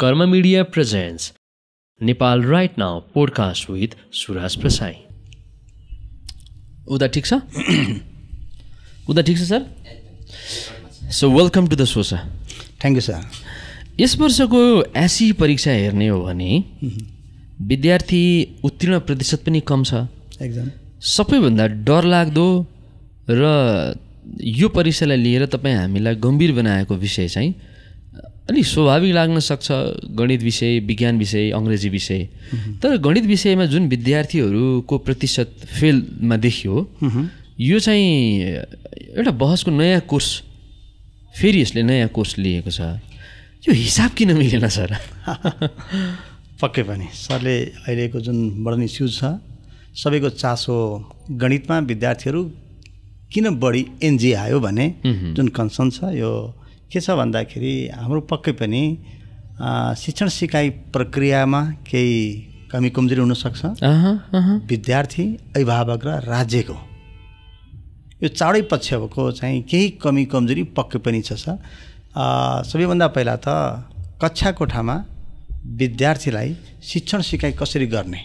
कर्म media presents Nepal right now podcast with Suraj Prasai उदा ठिक छ उदा ठिक छ sir so welcome to the so sir thank you sir यस वर्षको एसी परीक्षा हेर्ने हो भने विद्यार्थी उत्तीर्ण प्रतिशत पनि कम छ एकदम सबैभन्दा डरलाग्दो र यो परीक्षालाई लिएर तपाईँ हामीलाई गम्भीर बनाएको विषय चाहिँ अलिक स्वाभाविक लाग्न सक्छ गणित विषय विज्ञान विषय अङ्ग्रेजी विषय तर गणित विषयमा जुन विद्यार्थीहरूको प्रतिशत फेलमा देखियो यो चाहिँ एउटा बहसको नयाँ कोर्स फेरि यसले नयाँ कोर्स लिएको छ यो हिसाब किन मिलेन सर पक्कै पनि सरले अहिलेको जुन बढ्ने इस्युज छ सबैको चासो गणितमा विद्यार्थीहरू किन बढी एनजी आयो भने जुन कन्सर्न छ यो के छ भन्दाखेरि हाम्रो पक्कै पनि शिक्षण सिकाइ प्रक्रियामा केही कमी कमजोरी हुनसक्छ विद्यार्थी अभिभावक र राज्यको यो चाँडै पक्षको चाहिँ केही कमी कमजोरी पक्कै पनि छ सर सबैभन्दा पहिला त कक्षा कोठामा विद्यार्थीलाई शिक्षण सिकाइ कसरी गर्ने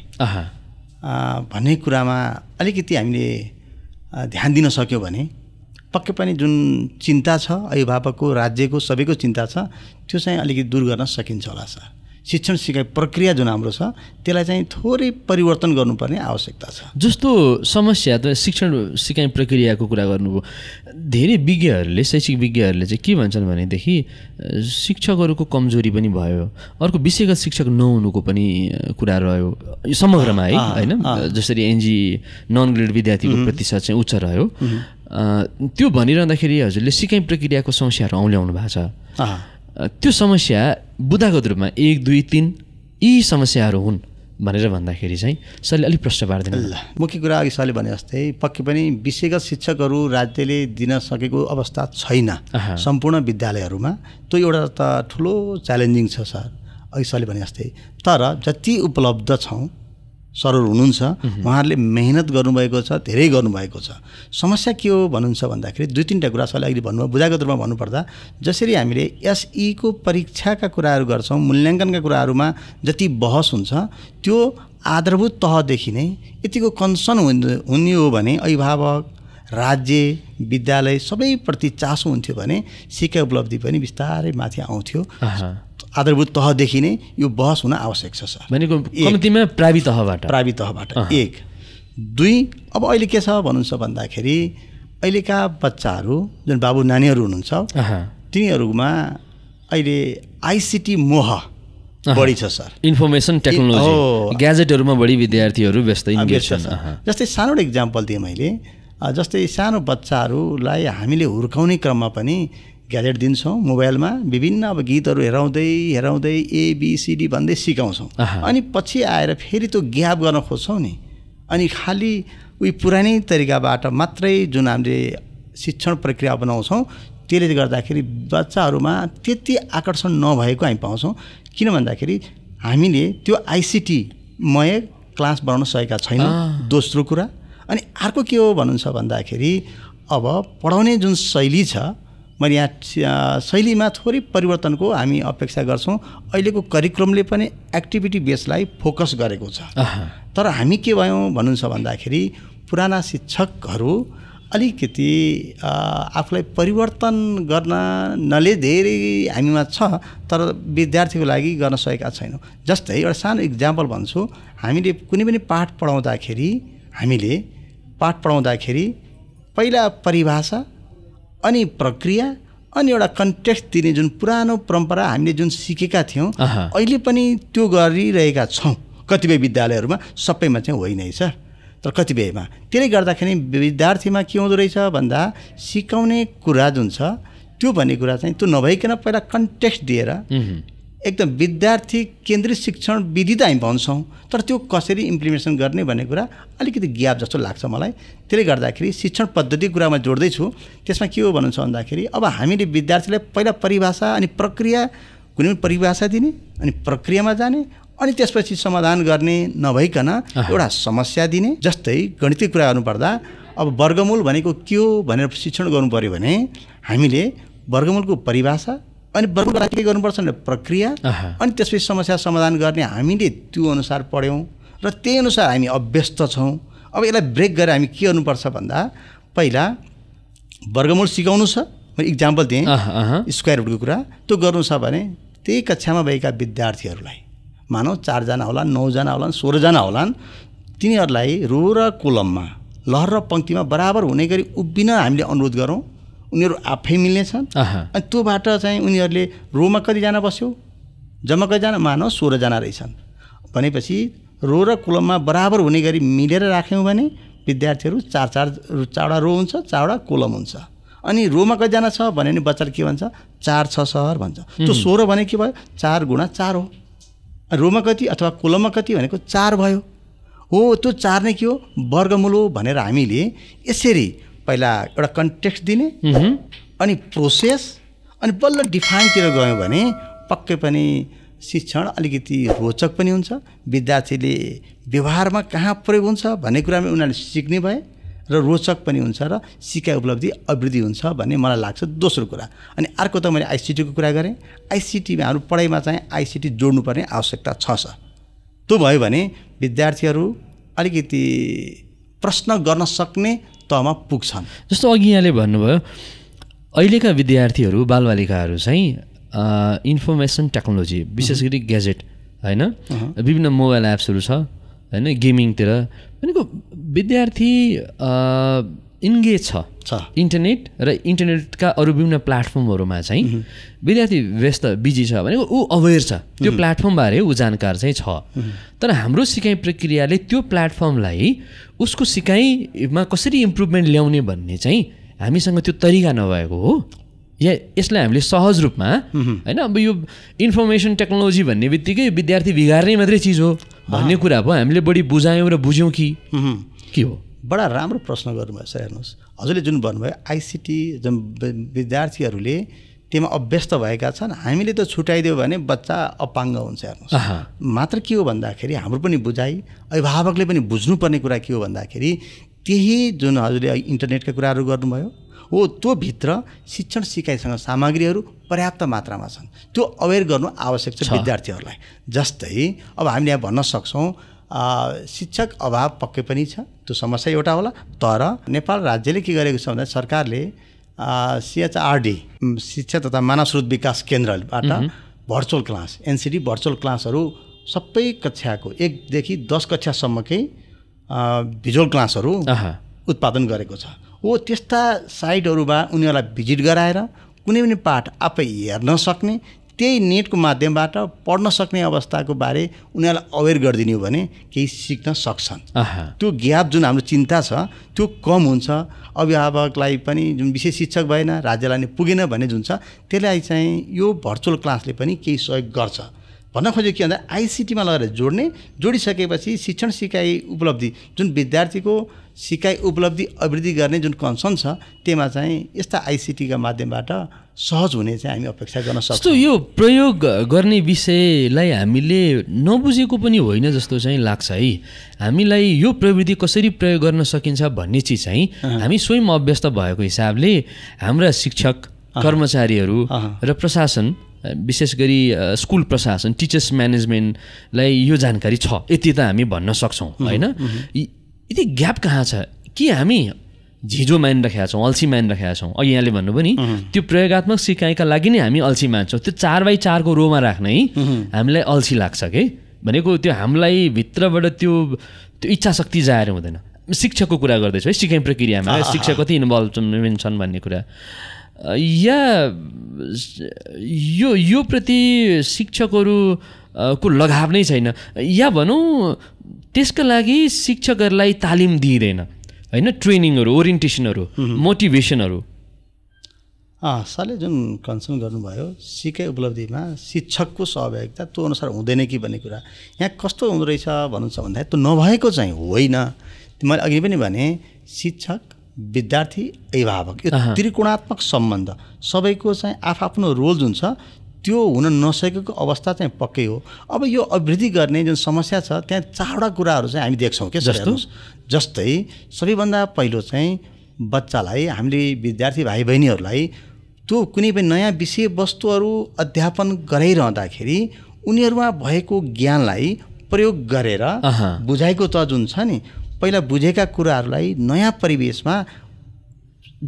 भन्ने कुरामा अलिकति हामीले ध्यान दिन सक्यौँ भने पक्कै पनि जुन चिन्ता छ अभिभावकको राज्यको सबैको चिन्ता छ त्यो चाहिँ अलिकति दूर गर्न सकिन्छ होला सर शिक्षण सिकाइ प्रक्रिया जुन हाम्रो छ त्यसलाई चाहिँ थोरै परिवर्तन गर्नुपर्ने आवश्यकता छ जस्तो समस्या त शिक्षण सिकाइ प्रक्रियाको कुरा गर्नुभयो धेरै विज्ञहरूले शैक्षिक विज्ञहरूले चाहिँ के भन्छन् भनेदेखि शिक्षकहरूको कमजोरी पनि भयो अर्को विषयगत शिक्षक नहुनुको पनि कुरा रह्यो समग्रमा है होइन जसरी एनजी नन ग्रेड विद्यार्थीको प्रतिशत चाहिँ उच्च रह्यो त्यो भनिरहँदाखेरि हजुरले सिकाइ प्रक्रियाको समस्याहरू औल्याउनु भएको छ त्यो समस्या बुदागत रूपमा एक दुई तिन यी समस्याहरू हुन् भनेर भन्दाखेरि चाहिँ सरले अलिक प्रश्न पार्दैन ल मुख्य कुरा अघि सरले भने जस्तै पक्कै पनि विषयगत शिक्षकहरू राज्यले दिन सकेको अवस्था छैन सम्पूर्ण विद्यालयहरूमा त्यो एउटा त ठुलो च्यालेन्जिङ छ सर अघि सरले भने जस्तै तर जति उपलब्ध छौँ सरल हुनुहुन्छ उहाँहरूले मेहनत गर्नुभएको छ धेरै गर्नुभएको छ समस्या के हो भन्नुहुन्छ भन्दाखेरि दुई तिनवटा कुरा सरले अघि भन्नुभयो बुझाएको रूपमा भन्नुपर्दा जसरी हामीले एसईको परीक्षाका कुराहरू गर्छौँ मूल्याङ्कनका कुराहरूमा जति बहस हुन्छ त्यो आधारभूत तहदेखि नै यतिको कन्सर्न हुने हो भने अभिभावक राज्य विद्यालय सबैप्रति चासो हुन्थ्यो भने शिक्षा उपलब्धि पनि बिस्तारै माथि आउँथ्यो आधारभूत तहदेखि नै यो बहस हुन आवश्यक छ सर भनेको कम्तीमा प्रावि तहबाट प्रावि तहबाट एक दुई अब अहिले के छ भन्नुहुन्छ भन्दाखेरि अहिलेका बच्चाहरू जुन बाबु नानीहरू हुनुहुन्छ तिनीहरूमा अहिले आइसिटी मोह बढी छ सर इन्फर्मेसन टेक्नोलोजी ग्याजेटहरूमा बढी विद्यार्थीहरू व्यस्त जस्तै सानो इक्जाम्पल दिएँ मैले जस्तै सानो बच्चाहरूलाई हामीले हुर्काउने क्रममा पनि ग्याजेट दिन्छौँ मोबाइलमा विभिन्न अब गीतहरू हेराउँदै हेराउँदै एबिसिडी भन्दै सिकाउँछौँ अनि पछि आएर फेरि त्यो ग्याप गर्न खोज्छौँ नि अनि खालि उयो पुरानै तरिकाबाट मात्रै जुन हामीले शिक्षण प्रक्रिया अपनाउँछौँ त्यसले गर्दाखेरि बच्चाहरूमा त्यति आकर्षण नभएको हामी पाउँछौँ किन भन्दाखेरि हामीले त्यो आइसिटीमय क्लास बनाउन सकेका छैनौँ दोस्रो कुरा अनि अर्को के हो भन्नुहुन्छ भन्दाखेरि अब पढाउने जुन शैली छ मैले यहाँ शैलीमा थोरै परिवर्तनको हामी अपेक्षा गर्छौँ अहिलेको करिक्रमले पनि एक्टिभिटी बेसलाई फोकस गरेको छ तर हामी के भयौँ भन्नुहुन्छ भन्दाखेरि पुराना शिक्षकहरू अलिकति आफूलाई परिवर्तन गर्न नले धेरै हामीमा छ तर विद्यार्थीको लागि गर्न सकेका छैनौँ जस्तै एउटा सानो इक्जाम्पल भन्छु हामीले कुनै पनि पाठ पढाउँदाखेरि हामीले पाठ पढाउँदाखेरि पहिला परिभाषा अनि प्रक्रिया अनि एउटा कन्टेक्स्ट दिने जुन पुरानो परम्परा हामीले जुन सिकेका थियौँ अहिले पनि त्यो गरिरहेका छौँ कतिपय विद्यालयहरूमा सबैमा चाहिँ होइन सर तर कतिपयमा त्यसले गर्दाखेरि विद्यार्थीमा के हुँदो रहेछ भन्दा सिकाउने कुरा जुन छ त्यो भन्ने कुरा चाहिँ त्यो नभइकन पहिला कन्टेक्स्ट दिएर एकदम विद्यार्थी केन्द्रित शिक्षण विधि त हामी भन्छौँ तर त्यो कसरी इम्प्लिमेन्टेसन गर्ने भन्ने कुरा अलिकति ग्याप जस्तो लाग्छ मलाई त्यसले गर्दाखेरि शिक्षण पद्धति कुरामा जोड्दैछु त्यसमा के हो भन्नु छ भन्दाखेरि अब हामीले विद्यार्थीलाई पहिला परिभाषा अनि प्रक्रिया कुनै पनि परिभाषा दिने अनि प्रक्रियामा जाने अनि त्यसपछि समाधान गर्ने नभइकन एउटा समस्या दिने जस्तै गणितीय कुरा गर्नुपर्दा अब वर्गमूल भनेको के हो भनेर शिक्षण गर्नु पऱ्यो भने हामीले वर्गमूलको परिभाषा अनि बर्बुलबाट के गर्नुपर्छ भने प्रक्रिया अनि त्यसपछि समस्या समाधान गर्ने हामीले त्यो अनुसार पढ्यौँ र त्यही अनुसार हामी अभ्यस्त छौँ अब यसलाई ब्रेक गरेर हामी के गर्नुपर्छ भन्दा पहिला वर्गमूल सिकाउनु छ मैले इक्जाम्पल दिएँ स्क्वायर रुटको कुरा त्यो गर्नु छ भने त्यही कक्षामा भएका विद्यार्थीहरूलाई मानौ चारजना होलान् नौजना होलान् सोह्रजना होलान् तिनीहरूलाई रो र कोलममा लहर र पङ्क्तिमा बराबर हुने गरी उभिन हामीले अनुरोध गरौँ उनीहरू आफै मिल्ने छन् अनि त्योबाट चाहिँ उनीहरूले रोमा कतिजना बस्यो जम्मा कतिजना मानव सोह्रजना रहेछन् भनेपछि रो र कोलममा बराबर हुने गरी मिलेर राख्यौँ भने विद्यार्थीहरू चार चार चारवटा रो हुन्छ चारवटा कोलम हुन्छ अनि रोमा कतिजना छ भने नि बच्चाले के भन्छ चार छ सहर भन्छ त्यो सोह्र भने के भयो चार गुणा चार हो रोमा कति अथवा कोलममा कति भनेको चार भयो हो त्यो चार नै के हो वर्गमूल हो भनेर हामीले यसरी पहिला एउटा कन्टेक्स्ट दिने अनि प्रोसेस अनि बल्ल डिफाइनतिर गयौँ भने पक्कै पनि शिक्षण अलिकति रोचक पनि हुन्छ विद्यार्थीले व्यवहारमा कहाँ प्रयोग हुन्छ भन्ने कुरामा उनीहरूले सिक्ने भए र रोचक पनि हुन्छ र सिकाइ उपलब्धि अभिवृद्धि हुन्छ भन्ने मलाई लाग्छ दोस्रो कुरा अनि अर्को त मैले आइसिटीको कुरा गरेँ आइसिटीमा हाम्रो पढाइमा चाहिँ आइसिटी जोड्नुपर्ने आवश्यकता छ छ त्यो भयो भने विद्यार्थीहरू अलिकति प्रश्न गर्न सक्ने तहमा पुग्छन् जस्तो अघि यहाँले भन्नुभयो अहिलेका विद्यार्थीहरू बालबालिकाहरू चाहिँ इन्फर्मेसन टेक्नोलोजी विशेष गरी ग्याजेट होइन विभिन्न मोबाइल एप्सहरू छ होइन गेमिङतिर भनेको विद्यार्थी इन्गेज छ इन्टरनेट र इन्टरनेटका अरू विभिन्न प्लेटफर्महरूमा चाहिँ विद्यार्थी व्यस्त बिजी छ भने ऊ अवेर छ त्यो प्लेटफर्मबारे ऊ जानकार चाहिँ छ तर हाम्रो सिकाइ प्रक्रियाले त्यो प्लेटफर्मलाई उसको सिकाइमा कसरी इम्प्रुभमेन्ट ल्याउने भन्ने चाहिँ हामीसँग त्यो तरिका नभएको हो या यसलाई हामीले सहज रूपमा होइन अब यो इन्फर्मेसन टेक्नोलोजी भन्ने बित्तिकै विद्यार्थी बिगार्ने मात्रै चिज हो भन्ने कुरा पो हामीले बढी बुझायौँ र बुझ्यौँ कि के हो बडा राम्रो प्रश्न गर्नुभयो सर हेर्नुहोस् हजुरले जुन भन्नुभयो आइसिटी जुन विद्यार्थीहरूले त्योमा अभ्यस्त भएका छन् हामीले त छुट्याइदियो भने बच्चा अपाङ्ग हुन्छ हेर्नुहोस् मात्र के हो भन्दाखेरि हाम्रो पनि बुझाइ अभिभावकले पनि बुझ्नुपर्ने कुरा के हो भन्दाखेरि त्यही जुन हजुरले इन्टरनेटका कुराहरू गर्नुभयो हो त्यो भित्र शिक्षण सिकाइसँग सामग्रीहरू पर्याप्त मात्रामा छन् त्यो अवेर गर्नु आवश्यक छ विद्यार्थीहरूलाई जस्तै अब हामीले यहाँ भन्न सक्छौँ शिक्षक अभाव पक्कै पनि छ त्यो समस्या एउटा होला तर नेपाल राज्यले के गरेको छ भन्दा सरकारले सिएचआरडी शिक्षा तथा मानव स्रोत विकास केन्द्रबाट भर्चुअल क्लास एनसिडी भर्चुअल क्लासहरू सबै कक्षाको एकदेखि दस कक्षासम्मकै भिजुअल क्लासहरू उत्पादन गरेको छ हो त्यस्ता साइटहरूमा उनीहरूलाई भिजिट गराएर कुनै पनि पाठ आफै हेर्न सक्ने त्यही नेटको माध्यमबाट पढ्न सक्ने अवस्थाको बारे उनीहरूलाई अवेर गरिदिने हो भने केही सिक्न सक्छन् त्यो ग्याप जुन हाम्रो चिन्ता छ त्यो कम हुन्छ अभिभावकलाई पनि जुन विशेष शिक्षक भएन राज्यलाई नै पुगेन भने जुन छ त्यसलाई चाहिँ यो भर्चुअल क्लासले पनि केही सहयोग गर्छ भन्न खोजेको के भन्दा आइसिटीमा लगेर जोड्ने जोडिसकेपछि शिक्षण सिकाइ उपलब्धि जुन विद्यार्थीको सिकाइ उपलब्धि अभिवृद्धि गर्ने जुन कन्सर्न छ त्यसमा चाहिँ यस्ता आइसिटीका माध्यमबाट सहज हुने चाहिँ हामी अपेक्षा गर्न सक्छौँ जस्तो यो प्रयोग गर्ने विषयलाई हामीले नबुझेको पनि होइन जस्तो चाहिँ लाग्छ है हामीलाई यो प्रविधि कसरी प्रयोग गर्न सकिन्छ भन्ने चिज चाहिँ हामी स्वयं अभ्यस्त भएको हिसाबले हाम्रा शिक्षक कर्मचारीहरू र प्रशासन विशेष गरी स्कुल प्रशासन टिचर्स म्यानेजमेन्टलाई यो जानकारी छ यति त हामी भन्न सक्छौँ होइन यति ग्याप कहाँ छ कि हामी झिजो मानिराखेका छौँ अल्छी मानिराखेका छौँ अघि यहाँले भन्नुभयो नि त्यो प्रयोगत्मक सिकाइका लागि नै हामी अल्छी मान्छौँ त्यो चार बाई चारको रोमा है हामीलाई अल्छी लाग्छ कि भनेको त्यो हामीलाई भित्रबाट त्यो त्यो इच्छा शक्ति जाएर हुँदैन शिक्षकको कुरा गर्दैछु है सिकाइ प्रक्रियामा शिक्षक कति इन्भल्भ छन् भन्ने कुरा या यो यो प्रति शिक्षकहरू को लगाव नै छैन या भनौँ त्यसका लागि शिक्षकहरूलाई तालिम दिइँदैन होइन ट्रेनिङहरू ओरिएन्टेसनहरू मोटिभेसनहरू सरले जुन कन्सर्न गर्नुभयो सिकाइ उपलब्धिमा शिक्षकको सहभागिता त्यो अनुसार हुँदैन कि भन्ने कुरा यहाँ कस्तो हुँदो रहेछ भन्नु छ भन्दाखेरि त्यो नभएको चाहिँ होइन मैले अघि पनि भने शिक्षक विद्यार्थी अभिभावक यो त्रिकोणात्मक सम्बन्ध सबैको चाहिँ आफआफ्नो रोल जुन छ त्यो हुन नसकेको अवस्था चाहिँ पक्कै हो अब यो अभिवृद्धि गर्ने जुन समस्या छ त्यहाँ चारवटा कुराहरू चाहिँ हामी देख्छौँ क्या जस्तो जस्तै सबैभन्दा पहिलो चाहिँ बच्चालाई हामीले विद्यार्थी भाइ बहिनीहरूलाई त्यो कुनै पनि नयाँ विषयवस्तुहरू अध्यापन गराइरहँदाखेरि उनीहरूमा भएको ज्ञानलाई प्रयोग गरेर बुझाएको त जुन छ नि पहिला बुझेका कुराहरूलाई नयाँ परिवेशमा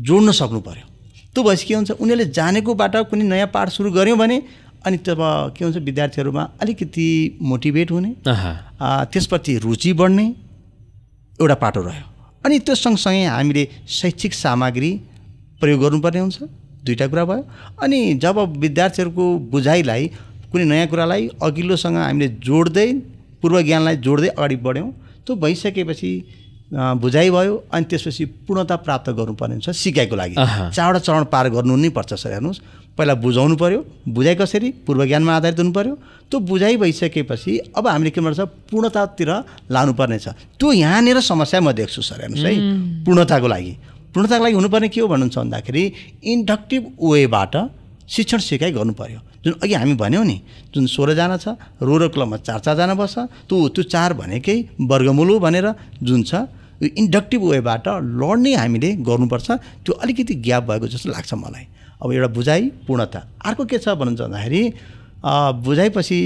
जोड्न सक्नु पर्यो त्यो भएपछि के हुन्छ उनीहरूले जानेकोबाट कुनै नयाँ पाठ सुरु गऱ्यौँ भने अनि तब के हुन्छ विद्यार्थीहरूमा अलिकति मोटिभेट हुने त्यसप्रति रुचि बढ्ने एउटा पाटो रह्यो अनि त्यो सँगसँगै हामीले शैक्षिक सामग्री प्रयोग गर्नुपर्ने हुन्छ दुईवटा कुरा भयो अनि जब विद्यार्थीहरूको बुझाइलाई कुनै नयाँ कुरालाई अघिल्लोसँग हामीले जोड्दै पूर्व ज्ञानलाई जोड्दै अगाडि बढ्यौँ त्यो भइसकेपछि बुझाइ भयो अनि त्यसपछि पूर्णता प्राप्त गर्नुपर्ने हुन्छ सिकाइको लागि चारवटा चरण पार गर्नु नै पर्छ सर हेर्नुहोस् पहिला बुझाउनु पऱ्यो बुझाइ कसरी पूर्व ज्ञानमा आधारित हुनु पऱ्यो त्यो बुझाइ भइसकेपछि अब हामीले के गर्छ पूर्णतातिर छ त्यो यहाँनिर समस्या म देख्छु सर हेर्नुहोस् है पूर्णताको लागि पूर्णताको लागि हुनुपर्ने के हो भन्नुहुन्छ भन्दाखेरि इन्डक्टिभ वेबाट शिक्षण सिकाइ गर्नु पऱ्यो जुन अघि हामी भन्यौँ नि जुन सोह्रजना छ रोरो क्लबमा चार चारजना बस्छ तँ त्यो चार भनेकै वर्गमूल हो भनेर जुन छ यो इन्डक्टिभ वेबाट लड्ने हामीले गर्नुपर्छ त्यो अलिकति ग्याप भएको जस्तो लाग्छ मलाई अब एउटा बुझाइ पूर्णता अर्को के छ भन्नु भन्दाखेरि बुझाइपछि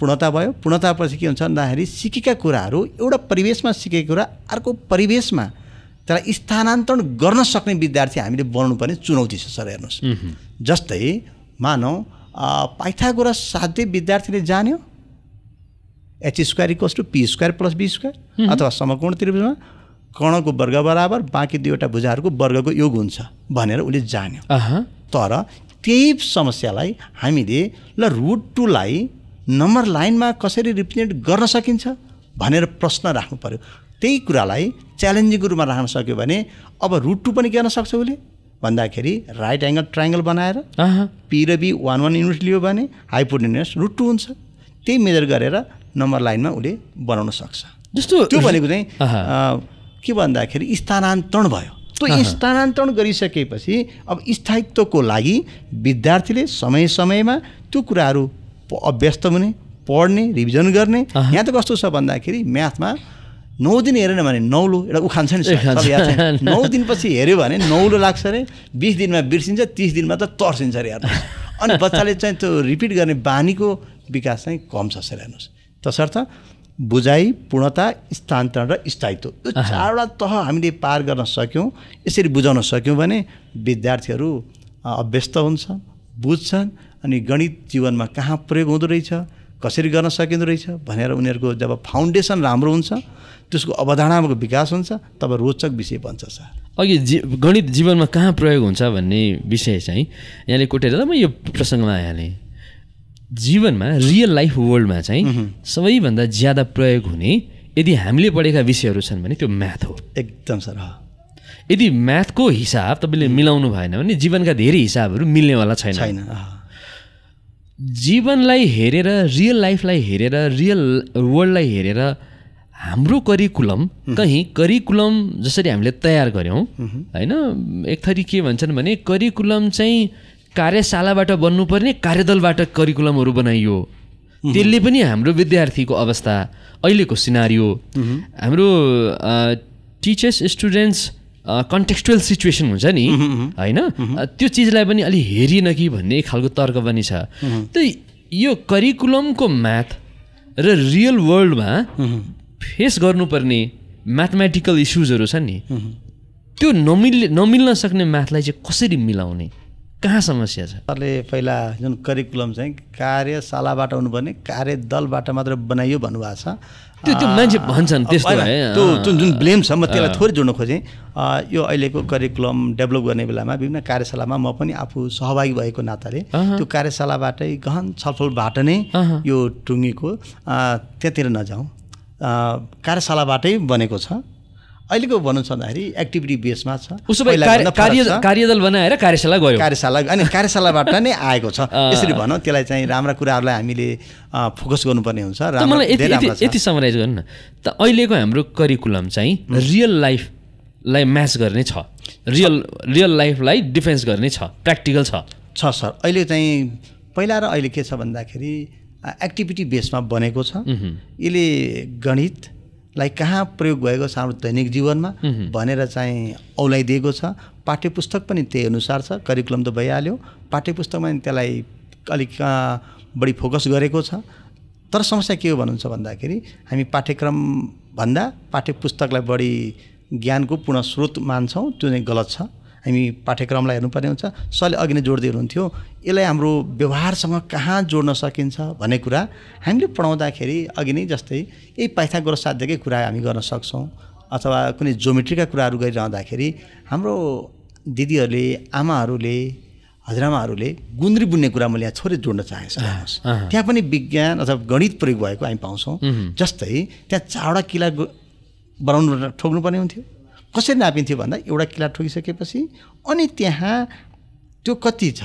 पूर्णता भयो पूर्णतापछि के हुन्छ भन्दाखेरि सिकेका कुराहरू एउटा परिवेशमा सिकेको कुरा अर्को परिवेशमा त्यसलाई स्थानान्तरण गर्न सक्ने विद्यार्थी हामीले बनाउनुपर्ने चुनौती छ सर हेर्नुहोस् जस्तै मानौँ पाइथागोरस साध्य विद्यार्थीले जान्यो H square equals to P square plus B square अथवा समकोण त्रिभुजमा कर्णको वर्ग बराबर बाँकी दुईवटा भुजाहरूको वर्गको योग हुन्छ भनेर उसले जान्यो तर त्यही समस्यालाई हामीले ल रुट टूलाई नम्बर लाइनमा कसरी रिप्रेजेन्ट गर्न सकिन्छ भनेर प्रश्न राख्नु पऱ्यो त्यही कुरालाई च्यालेन्जिङको रूपमा राख्न सक्यो भने अब रुट टू पनि गर्न सक्छ उसले भन्दाखेरि राइट एङ्गल ट्राइङ्गल बनाएर पी र बी वान वान युनिट लियो भने हाइपोटेनियस रुट टू हुन्छ त्यही मेजर गरेर नम्बर लाइनमा उसले बनाउन सक्छ जस्तो त्यो भनेको चाहिँ के भन्दाखेरि स्थानान्तरण भयो त्यो स्थानान्तरण गरिसकेपछि अब स्थायित्वको लागि विद्यार्थीले समय समयमा त्यो कुराहरू अभ्यस्त हुने पढ्ने रिभिजन गर्ने यहाँ त कस्तो छ भन्दाखेरि म्याथमा नौ दिन हेरेन भने नौलो एउटा उखान्छ नि नौ दिनपछि हेऱ्यो भने नौलो लाग्छ अरे बिस दिनमा बिर्सिन्छ तिस दिनमा त तर्सिन्छ अरे हेर्नु अनि बच्चाले चाहिँ त्यो रिपिट गर्ने बानीको विकास चाहिँ कम छ सर हेर्नुहोस् तसर्थ बुझाइ पूर्णता स्थानान्तरण र स्थायित्व यो चारवटा तह हामीले पार गर्न सक्यौँ यसरी बुझाउन सक्यौँ भने विद्यार्थीहरू अभ्यस्त हुन्छ बुझ्छन् अनि गणित जीवनमा कहाँ प्रयोग हुँदो रहेछ कसरी गर्न सकिँदो रहेछ भनेर उनीहरूको जब फाउन्डेसन राम्रो हुन्छ त्यसको अवधारणाको विकास हुन्छ तब रोचक विषय बन्छ सर अघि जी गणित जीवनमा कहाँ प्रयोग हुन्छ भन्ने विषय चाहिँ यहाँले कोटेर म यो प्रसङ्गमा आइहालेँ जीवनमा रियल लाइफ वर्ल्डमा चाहिँ सबैभन्दा ज्यादा प्रयोग हुने यदि हामीले पढेका विषयहरू छन् भने त्यो म्याथ हो एकदम सर यदि म्याथको हिसाब तपाईँले मिलाउनु भएन भने जीवनका धेरै हिसाबहरू मिल्नेवाला छैन छैन जीवनलाई हेरेर रियल लाइफलाई हेरेर रियल वर्ल्डलाई हेरेर हाम्रो करिकुलम कहीँ करिकुलम जसरी हामीले तयार गऱ्यौँ होइन एक थरी के भन्छन् भने करिकुलम चाहिँ कार्यशालाबाट बन्नुपर्ने कार्यदलबाट करिकुलमहरू बनाइयो त्यसले पनि हाम्रो विद्यार्थीको अवस्था अहिलेको सिनारी हाम्रो टिचर्स स्टुडेन्ट्स कन्टेक्चुअल सिचुएसन हुन्छ नि होइन त्यो चिजलाई पनि अलिक हेरिएन कि भन्ने खालको तर्क पनि छ त यो करिकुलमको म्याथ र रियल वर्ल्डमा फेस गर्नुपर्ने म्याथमेटिकल इस्युजहरू छन् नि त्यो नमिल्ने नमिल्न सक्ने म्याथलाई चाहिँ कसरी मिलाउने कहाँ समस्या छ तपाईँले पहिला जुन करिकुलम चाहिँ कार्यशालाबाट हुनुपर्ने कार्यदलबाट मात्र बनाइयो भन्नुभएको छ त्यो त्यो मान्छे भन्छन् त्यस्तो त्यो जुन जुन ब्लेम छ म त्यसलाई थोरै जोड्न खोजेँ यो अहिलेको करिकुलम डेभलप गर्ने बेलामा विभिन्न कार्यशालामा म पनि आफू सहभागी भएको नाताले त्यो कार्यशालाबाटै गहन छलफलबाट नै यो टुङ्गीको त्यहाँतिर नजाउँ कार्यशालाबाटै बनेको छ अहिलेको भनौँ भन्दाखेरि एक्टिभिटी बेसमा छ उसो भए कार्यदल बनाएर कार्यशाला गयो कार्यशाला अनि कार्यशालाबाट नै आएको छ यसरी भनौँ त्यसलाई चाहिँ राम्रा कुराहरूलाई हामीले फोकस गर्नुपर्ने हुन्छ मलाई यति समराइज गर्नु न त अहिलेको हाम्रो करिकुलम चाहिँ रियल लाइफलाई म्याच गर्ने छ रियल रियल लाइफलाई डिफेन्स गर्ने छ प्र्याक्टिकल छ छ सर अहिले चाहिँ पहिला र अहिले के छ भन्दाखेरि एक्टिभिटी बेसमा बनेको छ यसले गणित लाई कहाँ प्रयोग भएको छ हाम्रो दैनिक जीवनमा भनेर चाहिँ औलाइदिएको छ पाठ्य पुस्तक पनि त्यही अनुसार छ करिकुलम त भइहाल्यो पाठ्य पुस्तकमा त्यसलाई अलिक बढी फोकस गरेको छ तर समस्या के हो भन्नुहुन्छ भन्दाखेरि हामी पाठ्यक्रमभन्दा पाठ्य पुस्तकलाई बढी ज्ञानको पूर्ण स्रोत मान्छौँ त्यो नै गलत छ हामी पाठ्यक्रमलाई हेर्नुपर्ने हुन्छ सरले अघि नै जोड दिनुहुन्थ्यो यसलाई हाम्रो व्यवहारसँग कहाँ जोड्न सकिन्छ भन्ने कुरा हामीले पढाउँदाखेरि अघि नै जस्तै यही पाइथागोरस साध्यकै कुरा हामी गर्न सक्छौँ अथवा कुनै जोमेट्रीका कुराहरू गरिरहँदाखेरि हाम्रो दिदीहरूले आमाहरूले हजुरआमाहरूले गुन्द्री बुन्ने कुरा मैले यहाँ छोरी जोड्न चाहेँ हेर्नुहोस् त्यहाँ पनि विज्ञान अथवा गणित प्रयोग भएको हामी पाउँछौँ जस्तै त्यहाँ चारवटा किला बनाउनु ठोक्नुपर्ने हुन्थ्यो कसरी नापिन्थ्यो भन्दा एउटा किला ठोकिसकेपछि अनि त्यहाँ त्यो कति छ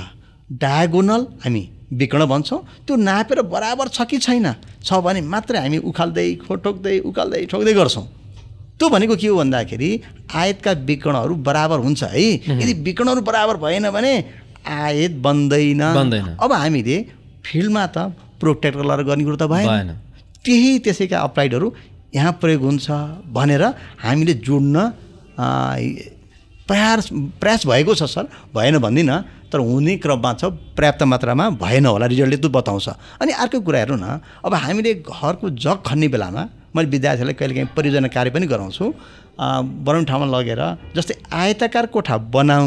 डायगोनल हामी विकर्ण भन्छौँ त्यो नापेर बराबर छ कि छैन छ भने मात्रै हामी उखाल्दै ठोक्दै उखाल्दै ठोक्दै गर्छौँ त्यो भनेको के हो भन्दाखेरि आयतका विकर्णहरू बराबर हुन्छ है यदि विकर्णहरू बराबर भएन भने आयत बन्दैन अब हामीले फिल्डमा त प्रोटेक्ट लगाएर गर्ने कुरो त भएन त्यही त्यसैका अप्लाइडहरू यहाँ प्रयोग हुन्छ भनेर हामीले जोड्न प्रयास प्रयास भएको छ सर भएन भन्दिनँ तर हुने क्रममा छ पर्याप्त मात्रामा भएन होला रिजल्टले त्यो बताउँछ अनि अर्को कुरा हेर्नु न अब हामीले घरको जग खन्ने बेलामा मैले विद्यार्थीहरूलाई कहिलेकाहीँ परियोजना कार्य पनि गराउँछु बनाउने ठाउँमा लगेर जस्तै आयताकार कोठा बनाऊ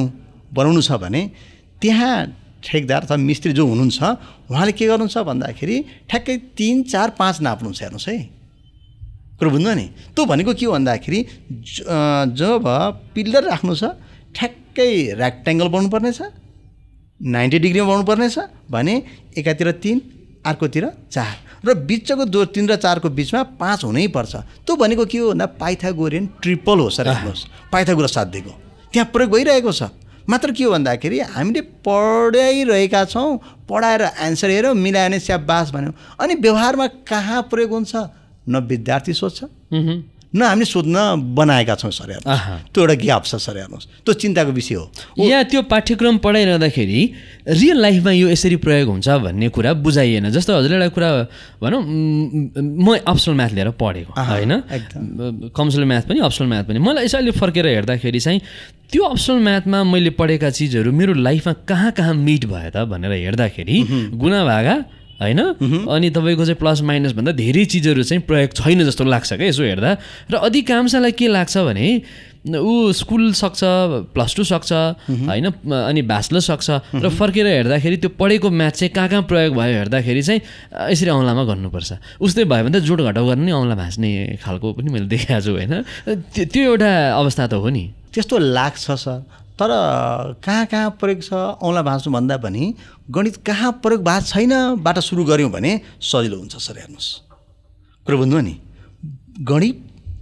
बनाउनु छ भने त्यहाँ ठेकदार अथवा मिस्त्री जो हुनुहुन्छ उहाँले के गर्नुहुन्छ भन्दाखेरि ठ्याक्कै तिन चार पाँच नाप्नुहुन्छ हेर्नुहोस् है कुरो बुझ्नु नि त्यो भनेको के हो भन्दाखेरि जब पिल्लर राख्नु छ ठ्याक्कै रेक्ट्याङ्गल बनाउनुपर्नेछ नाइन्टी डिग्रीमा बनाउनुपर्नेछ भने एकातिर तिन अर्कोतिर चार र बिचको जो तिन र चारको बिचमा पाँच हुनैपर्छ त्यो भनेको के हो भन्दा पाइथागोरियन ट्रिपल हो सर हेर्नुहोस् पाइथागोरस साध्यको त्यहाँ प्रयोग भइरहेको छ मात्र के हो भन्दाखेरि हामीले पढाइरहेका छौँ पढाएर एन्सर हेऱ्यौँ मिलायो भने स्याप बास भन्यौँ अनि व्यवहारमा कहाँ प्रयोग हुन्छ न विद्यार्थी सोध्छ न हामीले सोध्न बनाएका छौँ सर हेर्नुहोस् त्यो एउटा ग्याप छ सर हेर्नुहोस् त्यो चिन्ताको विषय हो यहाँ त्यो पाठ्यक्रम पढाइरहँदाखेरि रियल लाइफमा यो यसरी प्रयोग हुन्छ भन्ने कुरा बुझाइएन जस्तो हजुरले एउटा कुरा भनौँ म अप्सनल म्याथ लिएर पढेको होइन कमसल म्याथ पनि अप्सनल म्याथ पनि मलाई यसो अहिले फर्केर हेर्दाखेरि चाहिँ त्यो अप्सनल म्याथमा मैले पढेका चिजहरू मेरो लाइफमा कहाँ कहाँ मिट भयो त भनेर हेर्दाखेरि गुणा भागा होइन mhm. अनि तपाईँको चाहिँ प्लस माइनस भन्दा धेरै चिजहरू चाहिँ प्रयोग छैन जस्तो लाग्छ क्या यसो हेर्दा र अधिकांशलाई के लाग्छ भने ऊ स्कुल सक्छ प्लस टू सक्छ mhm. होइन अनि भ्यासलर सक्छ र mhm. फर्केर हेर्दाखेरि त्यो पढेको म्याथ चाहिँ कहाँ कहाँ प्रयोग भयो हेर्दाखेरि चाहिँ यसरी औँलामा गर्नुपर्छ उस्तै भयो भने त जोड घटाउ गर्नु नि औँला भाँच्ने खालको पनि मैले देखाएको छु होइन त्यो एउटा अवस्था त हो नि त्यस्तो लाग्छ सर तर कहाँ कहाँ प्रयोग छ औँला भाँच्नुभन्दा पनि गणित कहाँ प्रयोग भएको छैनबाट सुरु गऱ्यौँ भने सजिलो हुन्छ सर हेर्नुहोस् कुरो भन्नु नि गणित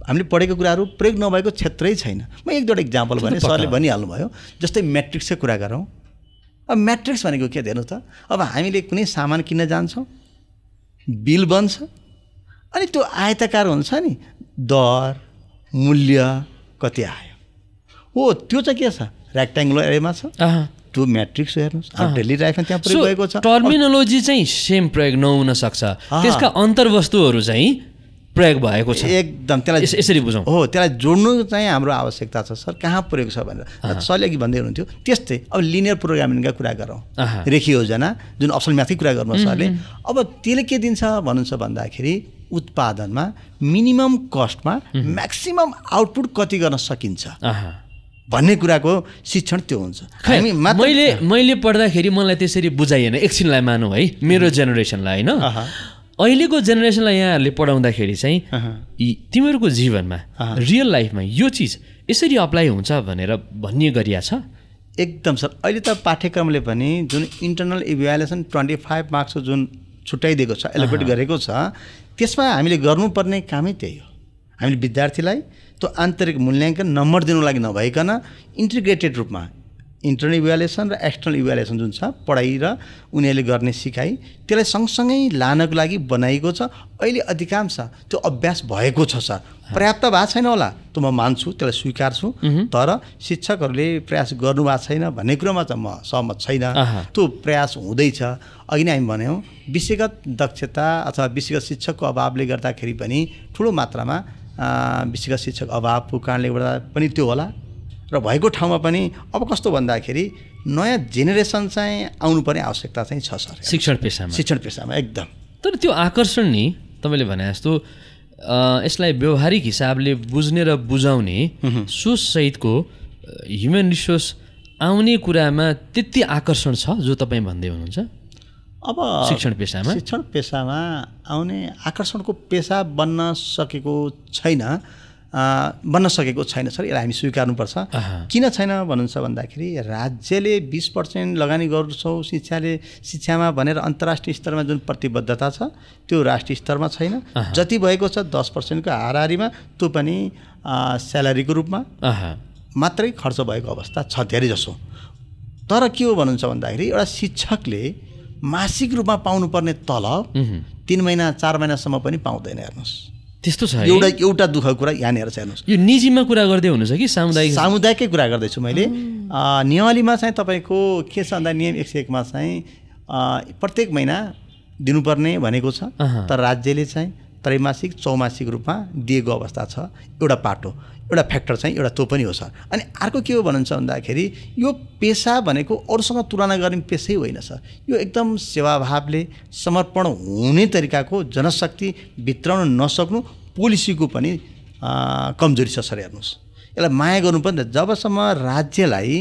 हामीले पढेको कुराहरू प्रयोग नभएको क्षेत्रै छैन म एक दुईवटा इक्जाम्पल भने सरले भनिहाल्नुभयो जस्तै म्याट्रिक्सकै कुरा गरौँ अब म्याट्रिक्स भनेको के हेर्नु त अब हामीले कुनै सामान किन्न जान्छौँ बिल बन्छ अनि त्यो आयताकार हुन्छ नि दर मूल्य कति आयो हो त्यो चाहिँ के छ रेक्ट्याङ्गुलर एरियामा छ त्यो म्याट्रिक्स हेर्नुहोस् डेली लाइफमा त्यहाँ प्रयोग भएको छ टर्मिनोलोजी चाहिँ सेम प्रयोग नहुन सक्छ त्यसका अन्तर्वस्तुहरू चाहिँ प्रयोग भएको छ एकदम त्यसलाई यसरी बुझौँ हो त्यसलाई जोड्नु चाहिँ हाम्रो आवश्यकता छ सर कहाँ प्रयोग छ भनेर सरले अघि भन्दै हुनुहुन्थ्यो त्यस्तै अब लिनियर प्रोग्रामिङका कुरा गरौँ रेखी योजना जुन असल म्याथकै कुरा गर्नु सरले अब त्यसले के दिन्छ भन्नुहुन्छ भन्दाखेरि उत्पादनमा मिनिमम कस्टमा म्याक्सिमम आउटपुट कति गर्न सकिन्छ भन्ने कुराको शिक्षण त्यो हुन्छ मैले मैले पढ्दाखेरि मलाई त्यसरी बुझाइएन एकछिनलाई मानौँ है मेरो जेनेरेसनलाई होइन अहिलेको जेनेरेसनलाई यहाँहरूले पढाउँदाखेरि चाहिँ तिमीहरूको जीवनमा रियल लाइफमा यो चिज यसरी अप्लाई हुन्छ भनेर भन्ने गरिया छ एकदम सर अहिले त पाठ्यक्रमले पनि जुन इन्टरनल इभ्यालुएसन ट्वेन्टी फाइभ मार्क्सको जुन छुट्याइदिएको छ एलोकेट गरेको छ त्यसमा हामीले गर्नुपर्ने कामै त्यही हो हामीले विद्यार्थीलाई त्यो आन्तरिक मूल्याङ्कन नम्बर दिनु लागि नभइकन इन्टिग्रेटेड रूपमा इन्टरनल इभ्यालुएसन र एक्सटर्नल इभ्यालुएसन जुन छ पढाइ र उनीहरूले गर्ने सिकाइ त्यसलाई सँगसँगै लानको लागि बनाइएको छ अहिले अधिकांश त्यो अभ्यास भएको छ सर पर्याप्त भएको छैन होला त म मान्छु त्यसलाई स्वीकार्छु तर शिक्षकहरूले प्रयास गर्नु भएको छैन भन्ने कुरोमा त म सहमत छैन त्यो प्रयास हुँदैछ अघि नै हामी भन्यौँ विषयगत दक्षता अथवा विषयगत शिक्षकको अभावले गर्दाखेरि पनि ठुलो मात्रामा विशेष शिक्षक अभावको कारणले गर्दा पनि त्यो होला र भएको ठाउँमा पनि अब कस्तो भन्दाखेरि नयाँ जेनेरेसन चाहिँ आउनुपर्ने आवश्यकता चाहिँ छ सर शिक्षण पेसामा शिक्षण पेसामा एकदम तर त्यो आकर्षण नि तपाईँले भने जस्तो यसलाई व्यवहारिक हिसाबले बुझ्ने र बुझाउने सोचसहितको ह्युमन रिसोर्स आउने कुरामा त्यति आकर्षण छ जो तपाईँ भन्दै हुनुहुन्छ अब शिक्षण पेसामा शिक्षण पेसामा आउने आकर्षणको पेसा बन्न सकेको छैन बन्न सकेको छैन सर यसलाई हामी स्वीकार्नुपर्छ किन छैन भन्नुहुन्छ भन्दाखेरि राज्यले बिस पर्सेन्ट लगानी गर्छौँ शिक्षाले शिक्षामा भनेर अन्तर्राष्ट्रिय स्तरमा जुन प्रतिबद्धता छ त्यो राष्ट्रिय स्तरमा छैन जति भएको छ दस पर्सेन्टको हारिमा त्यो पनि स्यालेरीको रूपमा मात्रै खर्च भएको अवस्था छ धेरै जसो तर के हो भन्नुहुन्छ भन्दाखेरि एउटा शिक्षकले मासिक रूपमा पाउनुपर्ने तलब तिन महिना चार महिनासम्म पनि पाउँदैन हेर्नुहोस् त्यस्तो छ एउटा एउटा दुःखको कुरा यहाँनिर छ हेर्नुहोस् यो निजीमा कुरा गर्दै हुनुहुन्छ कि सामुदायिक सामुदायिकै कुरा गर्दैछु मैले नियलीमा चाहिँ तपाईँको के छ भन्दा नियम एक सय एकमा चाहिँ प्रत्येक महिना दिनुपर्ने भनेको छ तर राज्यले चाहिँ त्रैमासिक चौमासिक रूपमा दिएको अवस्था छ एउटा पाटो एउटा फ्याक्टर चाहिँ एउटा त्यो पनि हो सर अनि अर्को के हो भन्नुहुन्छ भन्दाखेरि यो पेसा भनेको अरूसँग तुलना गर्ने पेसै होइन सर यो एकदम सेवाभावले समर्पण हुने तरिकाको जनशक्ति भित्राउन नसक्नु पोलिसीको पनि कमजोरी छ सर हेर्नुहोस् यसलाई माया गर्नु पर्ने जबसम्म राज्यलाई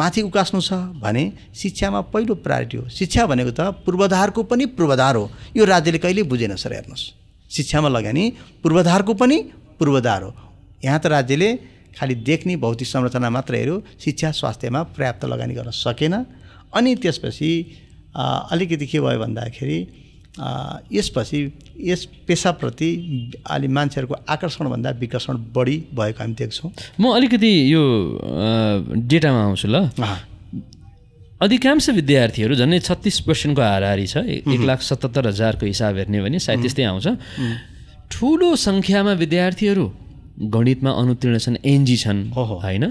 माथि उकास्नु छ भने शिक्षामा पहिलो प्रायोरिटी हो शिक्षा भनेको त पूर्वाधारको पनि पूर्वाधार हो यो राज्यले कहिल्यै बुझेन सर हेर्नुहोस् शिक्षामा लगानी पूर्वाधारको पनि पूर्वधार हो यहाँ त राज्यले खालि देख्ने भौतिक संरचना मात्र हेऱ्यो शिक्षा स्वास्थ्यमा पर्याप्त लगानी गर्न सकेन अनि त्यसपछि अलिकति के भयो भन्दाखेरि यसपछि यस पेसाप्रति अलि मान्छेहरूको आकर्षणभन्दा विकर्षण बढी भएको हामी देख्छौँ म अलिकति यो डेटामा आउँछु ल अधिकांश विद्यार्थीहरू झन्डै छत्तिस पर्सेन्टको हारहारी छ एक लाख सतहत्तर हजारको हिसाब हेर्ने भने सायद त्यस्तै आउँछ ठुलो सङ्ख्यामा विद्यार्थीहरू गणितमा अनुत्तीर्ण छन् एनजी छन् होइन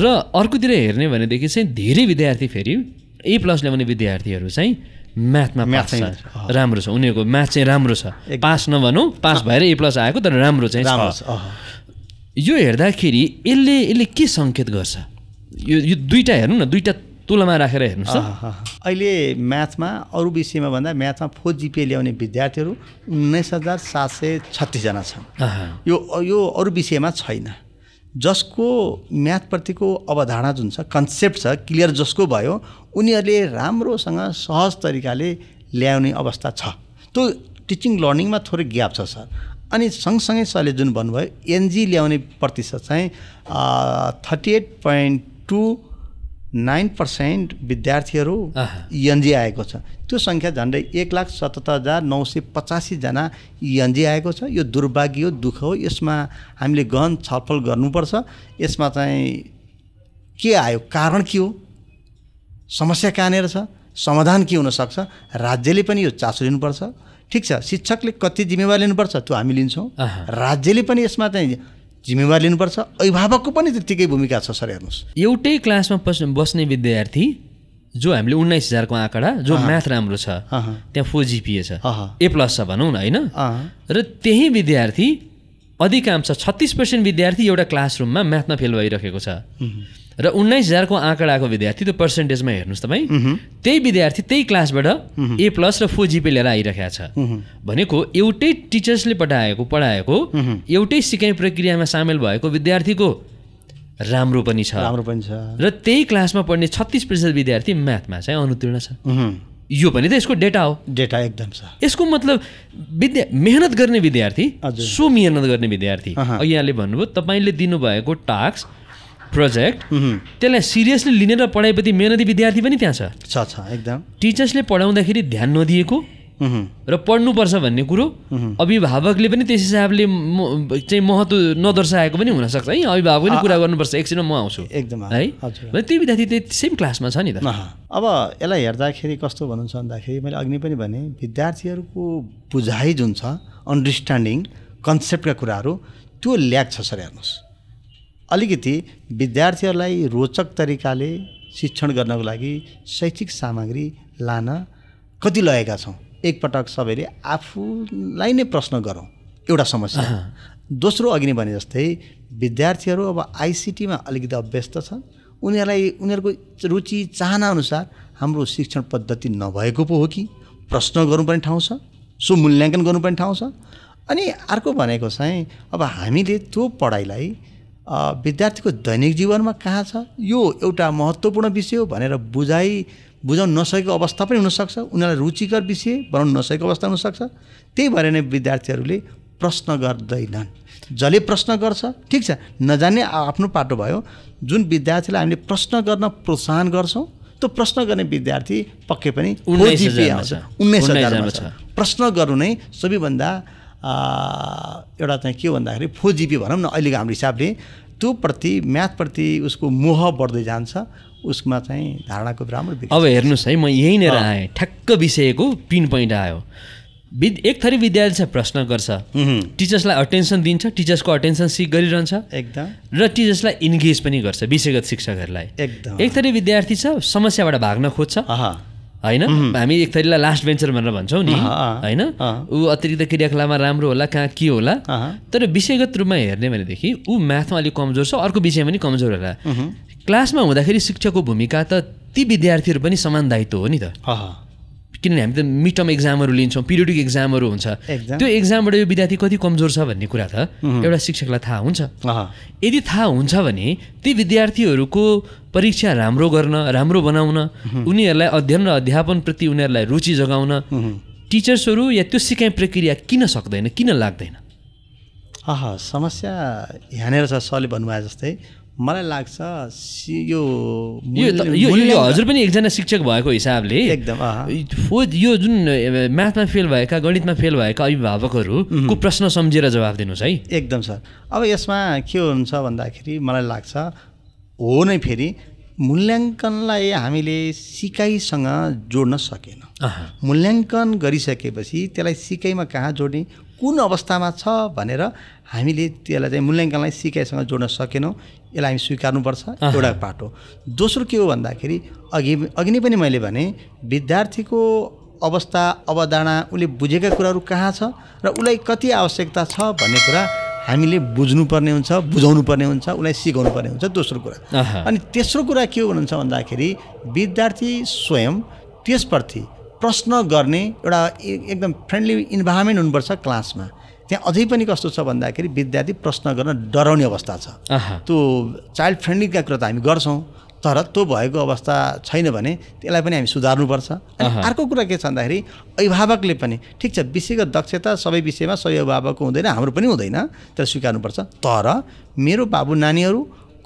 र अर्कोतिर हेर्ने भनेदेखि चाहिँ धेरै विद्यार्थी फेरि ए प्लस ल्याउने विद्यार्थीहरू चाहिँ म्याथमा म्याथ राम्रो छ उनीहरूको म्याथ चाहिँ राम्रो छ पास नभनौँ पास भएर ए प्लस आएको तर राम्रो चाहिँ यो हेर्दाखेरि यसले यसले के सङ्केत गर्छ यो यो दुइटा हेर्नु न दुइटा तुलमा राखेर हेर्नुहोस् अहिले म्याथमा अरू विषयमा भन्दा म्याथमा फोर जिपिए ल्याउने विद्यार्थीहरू उन्नाइस हजार सात सय छत्तिसजना छन् यो यो अरू विषयमा छैन जसको म्याथप्रतिको अवधारणा जुन छ कन्सेप्ट छ क्लियर जसको भयो उनीहरूले राम्रोसँग सहज तरिकाले ल्याउने अवस्था छ त्यो टिचिङ लर्निङमा थोरै ग्याप छ सर अनि सँगसँगै सरले जुन भन्नुभयो एनजी ल्याउने प्रतिशत चाहिँ thirty eight point two nine percent विद्यार्थीहरू इएनजी आएको छ त्यो सङ्ख्या झन्डै एक लाख सतहत्तर हजार नौ सय पचासीजना इएनजी आएको छ यो दुर्भाग्य हो दुःख हो यसमा हामीले गहन छलफल गर्नुपर्छ यसमा चाहिँ के आयो कारण के हो समस्या कहाँनिर छ समाधान के हुनसक्छ राज्यले पनि यो चासो लिनुपर्छ ठिक छ शिक्षकले कति जिम्मेवार लिनुपर्छ त्यो हामी लिन्छौँ राज्यले पनि यसमा चाहिँ जिम्मेवार लिनुपर्छ अभिभावकको पनि त्यत्तिकै भूमिका छ सर हेर्नुहोस् एउटै क्लासमा पस् बस्ने विद्यार्थी जो हामीले उन्नाइस हजारको आँकडा जो म्याथ राम्रो छ त्यहाँ फोर जिपिए छ ए प्लस छ भनौँ न होइन र त्यही विद्यार्थी अधिकांश छत्तिस पर्सेन्ट विद्यार्थी एउटा क्लासरुममा म्याथमा फेल भइरहेको छ र उन्नाइस हजारको आँकडा आएको विद्यार्थी त्यो पर्सेन्टेजमा हेर्नुहोस् तपाईँ त्यही विद्यार्थी त्यही क्लासबाट ए प्लस र फोर जिपी लिएर आइरहेको छ भनेको एउटै टिचर्सले पठाएको पढाएको एउटै सिकाइ प्रक्रियामा सामेल भएको विद्यार्थीको राम्रो पनि छ राम्रो पनि छ र त्यही क्लासमा पढ्ने छत्तिस प्रतिशत विद्यार्थी म्याथमा चाहिँ अनुत्तीर्ण छ यो पनि त यसको डेटा हो डेटा एकदम छ यसको मतलब विद्या मेहनत गर्ने विद्यार्थी सो मेहनत गर्ने विद्यार्थी यहाँले भन्नुभयो तपाईँले दिनुभएको टास्क प्रोजेक्ट त्यसलाई सिरियसली लिने र पढाएपछि मेहनती विद्यार्थी पनि त्यहाँ छ छ एकदम टिचर्सले पढाउँदाखेरि ध्यान नदिएको र पढ्नुपर्छ भन्ने कुरो अभिभावकले पनि त्यस हिसाबले चाहिँ महत्त्व नदर्शाएको पनि हुनसक्छ है अभिभावकले कुरा गर्नुपर्छ एकछिन म आउँछु एकदम है त्यो विद्यार्थी त्यही सेम क्लासमा छ नि त अब यसलाई हेर्दाखेरि कस्तो भन्नु छ भन्दाखेरि मैले अघि पनि भने विद्यार्थीहरूको बुझाइ जुन छ अन्डरस्ट्यान्डिङ कन्सेप्टका कुराहरू त्यो ल्याक छ सर हेर्नुहोस् अलिकति विद्यार्थीहरूलाई रोचक तरिकाले शिक्षण गर्नको लागि शैक्षिक सामग्री लान कति लगेका छौँ एकपटक सबैले आफूलाई नै प्रश्न गरौँ एउटा समस्या दोस्रो अघि नै भने जस्तै विद्यार्थीहरू अब आइसिटीमा अलिकति अभ्यस्त छन् उनीहरूलाई उनीहरूको रुचि चाहनाअनुसार हाम्रो शिक्षण पद्धति नभएको पो हो कि प्रश्न गर्नुपर्ने ठाउँ छ सो मूल्याङ्कन गर्नुपर्ने ठाउँ छ अनि अर्को भनेको चाहिँ अब हामीले त्यो पढाइलाई विद्यार्थीको दैनिक जीवनमा कहाँ छ यो एउटा महत्त्वपूर्ण विषय हो भनेर बुझाइ बुझाउन नसकेको अवस्था पनि हुनसक्छ उनीहरूलाई रुचिकर विषय बनाउन नसकेको अवस्था हुनसक्छ त्यही भएर नै विद्यार्थीहरूले प्रश्न गर्दैनन् जसले प्रश्न गर्छ ठिक छ नजाने आफ्नो पाटो भयो जुन विद्यार्थीलाई हामीले प्रश्न गर्न प्रोत्साहन गर्छौँ त्यो प्रश्न गर्ने विद्यार्थी पक्कै पनि उन्नाइस हजारमा प्रश्न गर्नु नै सबैभन्दा एउटा चाहिँ के भन्दाखेरि फोर जिबी भनौँ न अहिलेको हाम्रो हिसाबले त्योप्रति म्याथप्रति उसको मोह बढ्दै जान्छ उसमा चाहिँ धारणाको राम्रो अब हेर्नुहोस् है म नै आएँ ठ्याक्क विषयको पिन पोइन्ट आयो विद एक थरी विद्यार्थी चाहिँ प्रश्न गर्छ टिचर्सलाई अटेन्सन दिन्छ टिचर्सको अटेन्सन सिक गरिरहन्छ एकदम र टिचर्सलाई इन्गेज पनि गर्छ विषयगत शिक्षकहरूलाई एकदम एक थरी विद्यार्थी छ समस्याबाट भाग्न खोज्छ होइन हामी एक थरीलाई लास्ट भेन्चर भनेर भन्छौँ नि होइन ऊ अतिरिक्त क्रियाकलापमा राम्रो होला कहाँ के होला तर विषयगत रूपमा हेर्ने भनेदेखि ऊ म्याथमा अलिक कमजोर छ अर्को विषयमा पनि कमजोर होला क्लासमा हुँदाखेरि शिक्षकको भूमिका त ती विद्यार्थीहरू पनि समान दायित्व हो नि त किनभने हामी त मिड टर्म इक्जामहरू लिन्छौँ पिरियोडिक इक्जामहरू हुन्छ त्यो एक्जामबाट यो विद्यार्थी कति कमजोर छ भन्ने कुरा त एउटा शिक्षकलाई थाहा हुन्छ यदि थाहा हुन्छ भने ती विद्यार्थीहरूको परीक्षा राम्रो गर्न राम्रो बनाउन उनीहरूलाई अध्ययन र अध्यापनप्रति उनीहरूलाई रुचि जगाउन टिचर्सहरू या त्यो सिकाइ प्रक्रिया किन सक्दैन किन लाग्दैन अह समस्या यहाँनिर छ सरले भन्नुभयो जस्तै मलाई लाग्छ यो यो हजुर पनि एकजना शिक्षक भएको हिसाबले एकदम यो जुन म्याथमा फेल भएका गणितमा फेल भएका अभिभावकहरूको प्रश्न सम्झेर जवाब दिनुहोस् है एकदम सर अब यसमा के हुन्छ भन्दाखेरि मलाई लाग्छ हो नै फेरि मूल्याङ्कनलाई हामीले सिकाइसँग जोड्न सकेन मूल्याङ्कन गरिसकेपछि त्यसलाई सिकाइमा कहाँ जोड्ने कुन अवस्थामा छ भनेर हामीले त्यसलाई चाहिँ मूल्याङ्कनलाई सिकाइसँग जोड्न सकेनौँ यसलाई हामी स्वीकार्नुपर्छ एउटा पाठ हो दोस्रो के हो भन्दाखेरि अघि अघि नै पनि मैले भने विद्यार्थीको अवस्था अवधारणा उसले बुझेका कुराहरू कहाँ छ र उसलाई कति आवश्यकता छ भन्ने कुरा हामीले बुझ्नुपर्ने हुन्छ बुझाउनु पर्ने हुन्छ उसलाई सिकाउनु पर्ने हुन्छ दोस्रो कुरा अनि तेस्रो कुरा के हुनुहुन्छ भन्दाखेरि विद्यार्थी स्वयं त्यसप्रति प्रश्न गर्ने एउटा एकदम फ्रेन्डली इन्भाइरोमेन्ट हुनुपर्छ क्लासमा त्यहाँ अझै पनि कस्तो छ भन्दाखेरि विद्यार्थी प्रश्न गर्न डराउने अवस्था छ त्यो चाइल्ड फ्रेन्डलीका कुरा त हामी गर्छौँ तर त्यो भएको अवस्था छैन भने त्यसलाई पनि हामी सुधार्नुपर्छ अनि अर्को कुरा के छ भन्दाखेरि अभिभावकले पनि ठिक छ विषयगत दक्षता सबै विषयमा सबै अभिभावकको हुँदैन हाम्रो पनि हुँदैन त्यसलाई स्वीकार्नुपर्छ तर मेरो बाबु नानीहरू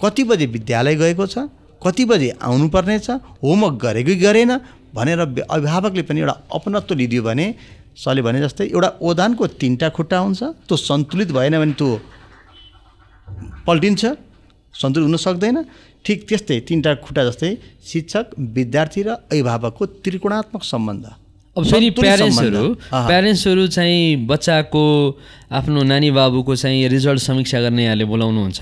कति बजे विद्यालय गएको छ कति बजे आउनुपर्नेछ होमवर्क गरेकै गरेन भनेर अभिभावकले पनि एउटा अपनत्व लिदियो भने सरले भने जस्तै एउटा ओदानको तिनवटा खुट्टा हुन्छ त्यो सन्तुलित भएन भने त्यो पल्टिन्छ सन्तुलित हुन सक्दैन ठिक त्यस्तै तिनवटा खुट्टा जस्तै शिक्षक विद्यार्थी र अभिभावकको त्रिकोणात्मक सम्बन्ध अब फेरि प्यारेन्ट्सहरू प्यारेन्ट्सहरू चाहिँ बच्चाको आफ्नो नानी बाबुको चाहिँ रिजल्ट समीक्षा गर्ने यहाँले बोलाउनुहुन्छ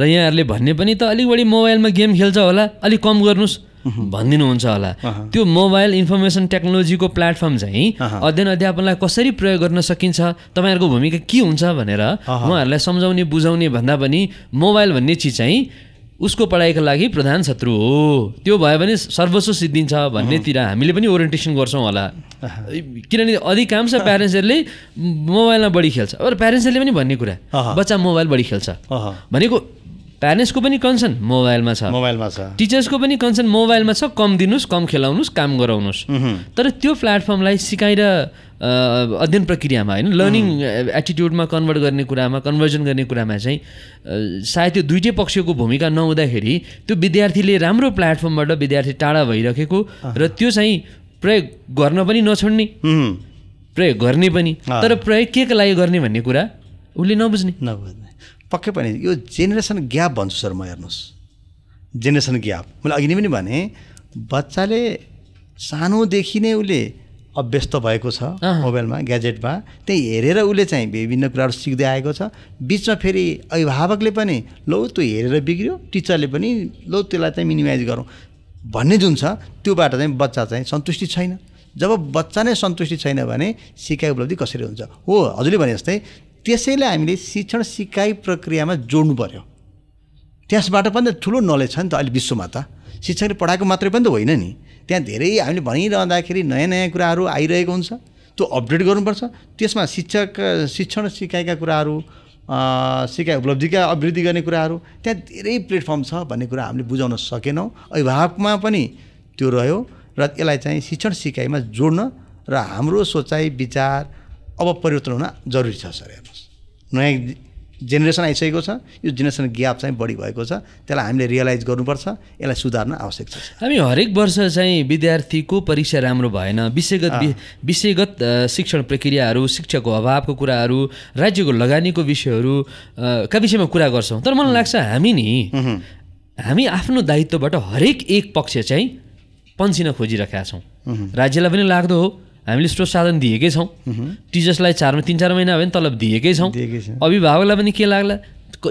र यहाँहरूले भन्ने पनि त अलिक बढी मोबाइलमा गेम खेल्छ होला अलिक कम गर्नुहोस् भनिदिनुहुन्छ होला त्यो मोबाइल इन्फर्मेसन टेक्नोलोजीको प्लेटफर्म चाहिँ अध्ययन अध्यापनलाई कसरी प्रयोग गर्न सकिन्छ तपाईँहरूको भूमिका के हुन्छ भनेर उहाँहरूलाई सम्झाउने बुझाउने भन्दा पनि मोबाइल भन्ने चिज चाहिँ उसको पढाइको लागि प्रधान शत्रु हो त्यो भयो भने सर्वस्व सिद्धिन्छ भन्नेतिर हामीले पनि ओरिएन्टेसन गर्छौँ होला किनभने अधिकांश प्यारेन्ट्सहरूले मोबाइलमा बढी खेल्छ अब प्यारेन्ट्सहरूले पनि भन्ने कुरा बच्चा मोबाइल बढी खेल्छ भनेको प्यारेन्ट्सको पनि कन्सर्न मोबाइलमा छ मोबाइलमा छ टिचर्सको पनि कन्सर्न मोबाइलमा छ कम दिनुहोस् कम खेलाउनुहोस् काम गराउनुहोस् तर त्यो प्लेटफर्मलाई सिकाएर अध्ययन प्रक्रियामा होइन लर्निङ एटिट्युडमा कन्भर्ट गर्ने कुरामा कन्भर्जन गर्ने कुरामा चाहिँ सायद त्यो दुइटै पक्षको भूमिका नहुँदाखेरि त्यो विद्यार्थीले राम्रो प्लेटफर्मबाट विद्यार्थी टाढा भइरहेको र त्यो चाहिँ प्रयोग गर्न पनि नछोड्ने प्रयोग गर्ने पनि तर प्रयोग के लागि गर्ने भन्ने कुरा उसले नबुझ्ने नबुझ्ने पक्कै पनि यो जेनेरेसन ग्याप भन्छु सर म हेर्नुहोस् जेनेरेसन ग्याप मैले अघि नै पनि भने बच्चाले सानोदेखि नै उसले अभ्यस्त भएको छ मोबाइलमा ग्याजेटमा त्यही हेरेर उसले चाहिँ विभिन्न कुराहरू सिक्दै आएको छ बिचमा फेरि अभिभावकले पनि लौ त्यो हेरेर बिग्रियो टिचरले पनि लौ त्यसलाई चाहिँ मिनिमाइज गरौँ भन्ने जुन छ त्योबाट चाहिँ बच्चा चाहिँ सन्तुष्टि छैन जब बच्चा नै सन्तुष्टि छैन भने सिकाइ उपलब्धि कसरी हुन्छ हो हजुरले भने जस्तै त्यसैले हामीले शिक्षण सिकाइ प्रक्रियामा जोड्नु पऱ्यो त्यसबाट पनि त ठुलो नलेज छ नि त अहिले विश्वमा त शिक्षकले पढाएको मात्रै पनि त होइन नि त्यहाँ धेरै हामीले भनिरहँदाखेरि नयाँ नयाँ कुराहरू आइरहेको हुन्छ त्यो अपडेट गर्नुपर्छ त्यसमा शिक्षक शिक्षण सिकाइका कुराहरू सिकाइ उपलब्धिका अभिवृद्धि गर्ने कुराहरू त्यहाँ धेरै प्लेटफर्म छ भन्ने कुरा हामीले बुझाउन सकेनौँ अभिभावकमा पनि त्यो रह्यो र यसलाई चाहिँ शिक्षण सिकाइमा जोड्न र हाम्रो सोचाइ विचार अब परिवर्तन हुन जरुरी छ सर नयाँ जेनेरेसन आइसकेको छ यो जेनेरेसन ग्याप चाहिँ बढी भएको छ त्यसलाई हामीले रियलाइज गर्नुपर्छ यसलाई सुधार्न आवश्यक छ हामी हरेक वर्ष चाहिँ विद्यार्थीको परीक्षा राम्रो भएन विषयगत विषयगत शिक्षण प्रक्रियाहरू शिक्षाको अभावको कुराहरू राज्यको लगानीको विषयहरूका विषयमा कुरा गर्छौँ तर मलाई लाग्छ हामी नि हामी आफ्नो दायित्वबाट हरेक एक पक्ष चाहिँ पन्सिन खोजिरहेका छौँ राज्यलाई पनि लाग्दो हो हामीले स्रोत साधन दिएकै छौँ टिचर्सलाई चारमा तिन चार महिना भयो भने तलब दिएकै छौँ अभिभावकलाई पनि के लाग्ला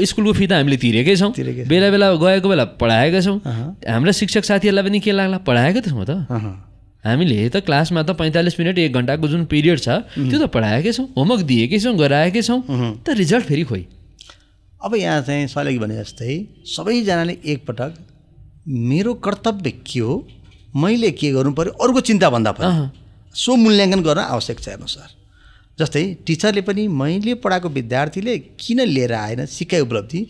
स्कुलको फी त हामीले तिरेकै छौँ बेला बेला गएको बेला पढाएकै छौँ हाम्रा शिक्षक साथीहरूलाई पनि के लाग्ला पढाएकै छौँ त हामीले त क्लासमा त पैँतालिस मिनट एक घन्टाको जुन पिरियड छ त्यो त पढाएकै छौँ होमवर्क दिएकै छौँ गराएकै छौँ त रिजल्ट फेरि खोइ अब यहाँ चाहिँ सलेगी भने जस्तै सबैजनाले एकपटक मेरो कर्तव्य के हो मैले के गर्नु पऱ्यो अरूको चिन्ता भन्दा पनि सो मूल्याङ्कन गर्न आवश्यक छ हेर्नु सर जस्तै टिचरले पनि मैले पढाएको विद्यार्थीले किन लिएर आएन सिकाइ उपलब्धि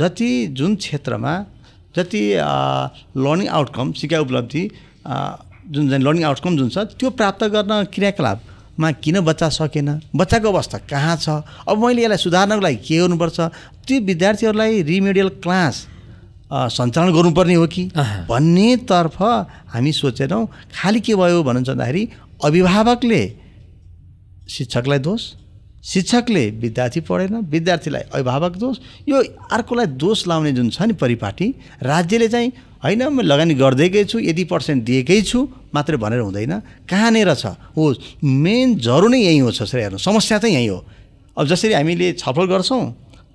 जति जुन क्षेत्रमा जति लर्निङ आउटकम सिकाइ उपलब्धि जुन चाहिँ लर्निङ आउटकम जुन छ त्यो प्राप्त गर्न क्रियाकलापमा किन बच्चा सकेन बच्चाको अवस्था कहाँ छ अब मैले यसलाई सुधार्नको लागि के गर्नुपर्छ त्यो विद्यार्थीहरूलाई रिमेडियल क्लास सञ्चालन गर्नुपर्ने हो कि भन्नेतर्फ हामी सोचेनौँ खालि के भयो भन्नु भन्दाखेरि अभिभावकले शिक्षकलाई दोष शिक्षकले विद्यार्थी पढेन विद्यार्थीलाई अभिभावक दोष यो अर्कोलाई दोष लाउने जुन छ नि परिपाटी राज्यले चाहिँ होइन म लगानी गरिदिएकै छु यति पर्सेन्ट दिएकै छु मात्रै भनेर हुँदैन कहाँनिर छ हो मेन जरो नै यहीँ हो सर हेर्नु समस्या चाहिँ यहीँ हो अब जसरी हामीले छलफल गर्छौँ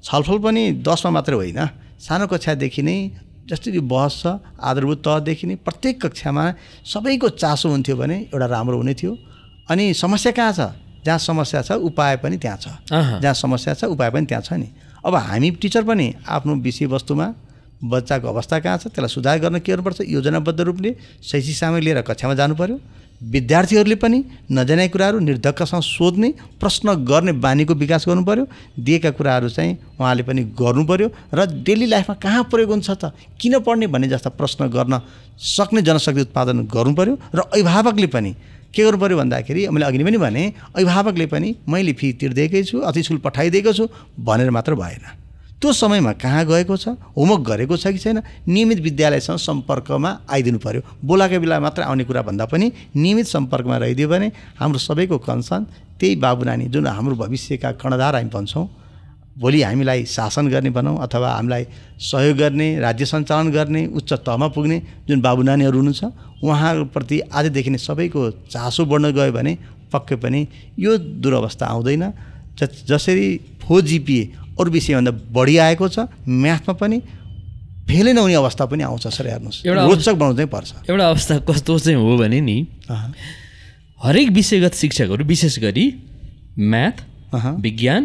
छलफल पनि दसमा मात्रै होइन सानो कक्षादेखि नै जसरी बहस छ आधारभूत तहदेखि नै प्रत्येक कक्षामा सबैको चासो हुन्थ्यो भने एउटा राम्रो हुने थियो अनि समस्या कहाँ छ जहाँ समस्या छ उपाय पनि त्यहाँ छ जहाँ समस्या छ उपाय पनि त्यहाँ छ नि अब हामी टिचर पनि आफ्नो विषयवस्तुमा बच्चाको अवस्था कहाँ छ त्यसलाई सुधार गर्न के गर्नुपर्छ योजनाबद्ध रूपले शैक्षिक सामग्री लिएर कक्षामा जानु पर्यो विद्यार्थीहरूले पनि नजाने कुराहरू निर्धक्कसँग सोध्ने प्रश्न गर्ने बानीको विकास गर्नु पऱ्यो दिएका कुराहरू चाहिँ उहाँले पनि गर्नु पऱ्यो र डेली लाइफमा कहाँ प्रयोग हुन्छ त किन पढ्ने भन्ने जस्ता प्रश्न गर्न सक्ने जनशक्ति उत्पादन गर्नु पऱ्यो र अभिभावकले पनि के गर्नु पऱ्यो भन्दाखेरि मैले अघि पनि भने अभिभावकले पनि मैले फी तिर्दिएकै छु अति स्कुल पठाइदिएको छु भनेर मात्र भएन त्यो समयमा कहाँ गएको छ होमवर्क गरेको छ कि छैन नियमित विद्यालयसँग सम्पर्कमा आइदिनु पऱ्यो बोलाएको बेला मात्र आउने कुरा भन्दा पनि नियमित सम्पर्कमा रहिदियो भने हाम्रो सबैको कन्सर्न त्यही बाबु नानी जुन हाम्रो भविष्यका कर्णधार हामी भन्छौँ भोलि हामीलाई शासन गर्ने भनौँ अथवा हामीलाई सहयोग गर्ने राज्य सञ्चालन गर्ने उच्च तहमा पुग्ने जुन बाबु नानीहरू हुनुहुन्छ उहाँप्रति आजदेखि नै सबैको चासो बढ्न गयो भने पक्कै पनि यो दुरवस्था आउँदैन जसरी फोर जिपिए अरू विषयभन्दा बढी आएको छ म्याथमा पनि फेलै नहुने अवस्था पनि आउँछ सर हेर्नुहोस् एउटा रोचक बनाउँदै पर्छ एउटा अवस्था कस्तो चाहिँ हो भने नि हरेक विषयगत शिक्षकहरू विशेष गरी म्याथ विज्ञान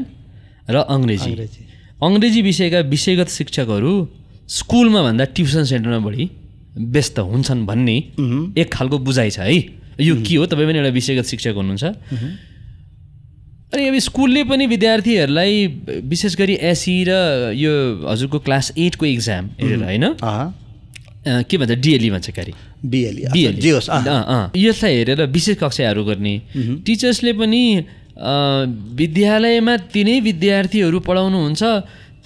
र अङ्ग्रेजी अङ्ग्रेजी विषयका विषयगत शिक्षकहरू स्कुलमा भन्दा ट्युसन सेन्टरमा बढी व्यस्त हुन्छन् भन्ने एक खालको बुझाइ छ है यो के हो तपाईँ पनि एउटा विषयगत शिक्षक हुनुहुन्छ अनि अब स्कुलले पनि विद्यार्थीहरूलाई विशेष गरी एसी र यो हजुरको क्लास एटको इक्जाम हेरेर होइन के भन्छ डिएलई e भन्छ क्यारे बिएलई बिएलई यसलाई हेरेर विशेष कक्षाहरू गर्ने टिचर्सले पनि विद्यालयमा तिनै विद्यार्थीहरू पढाउनुहुन्छ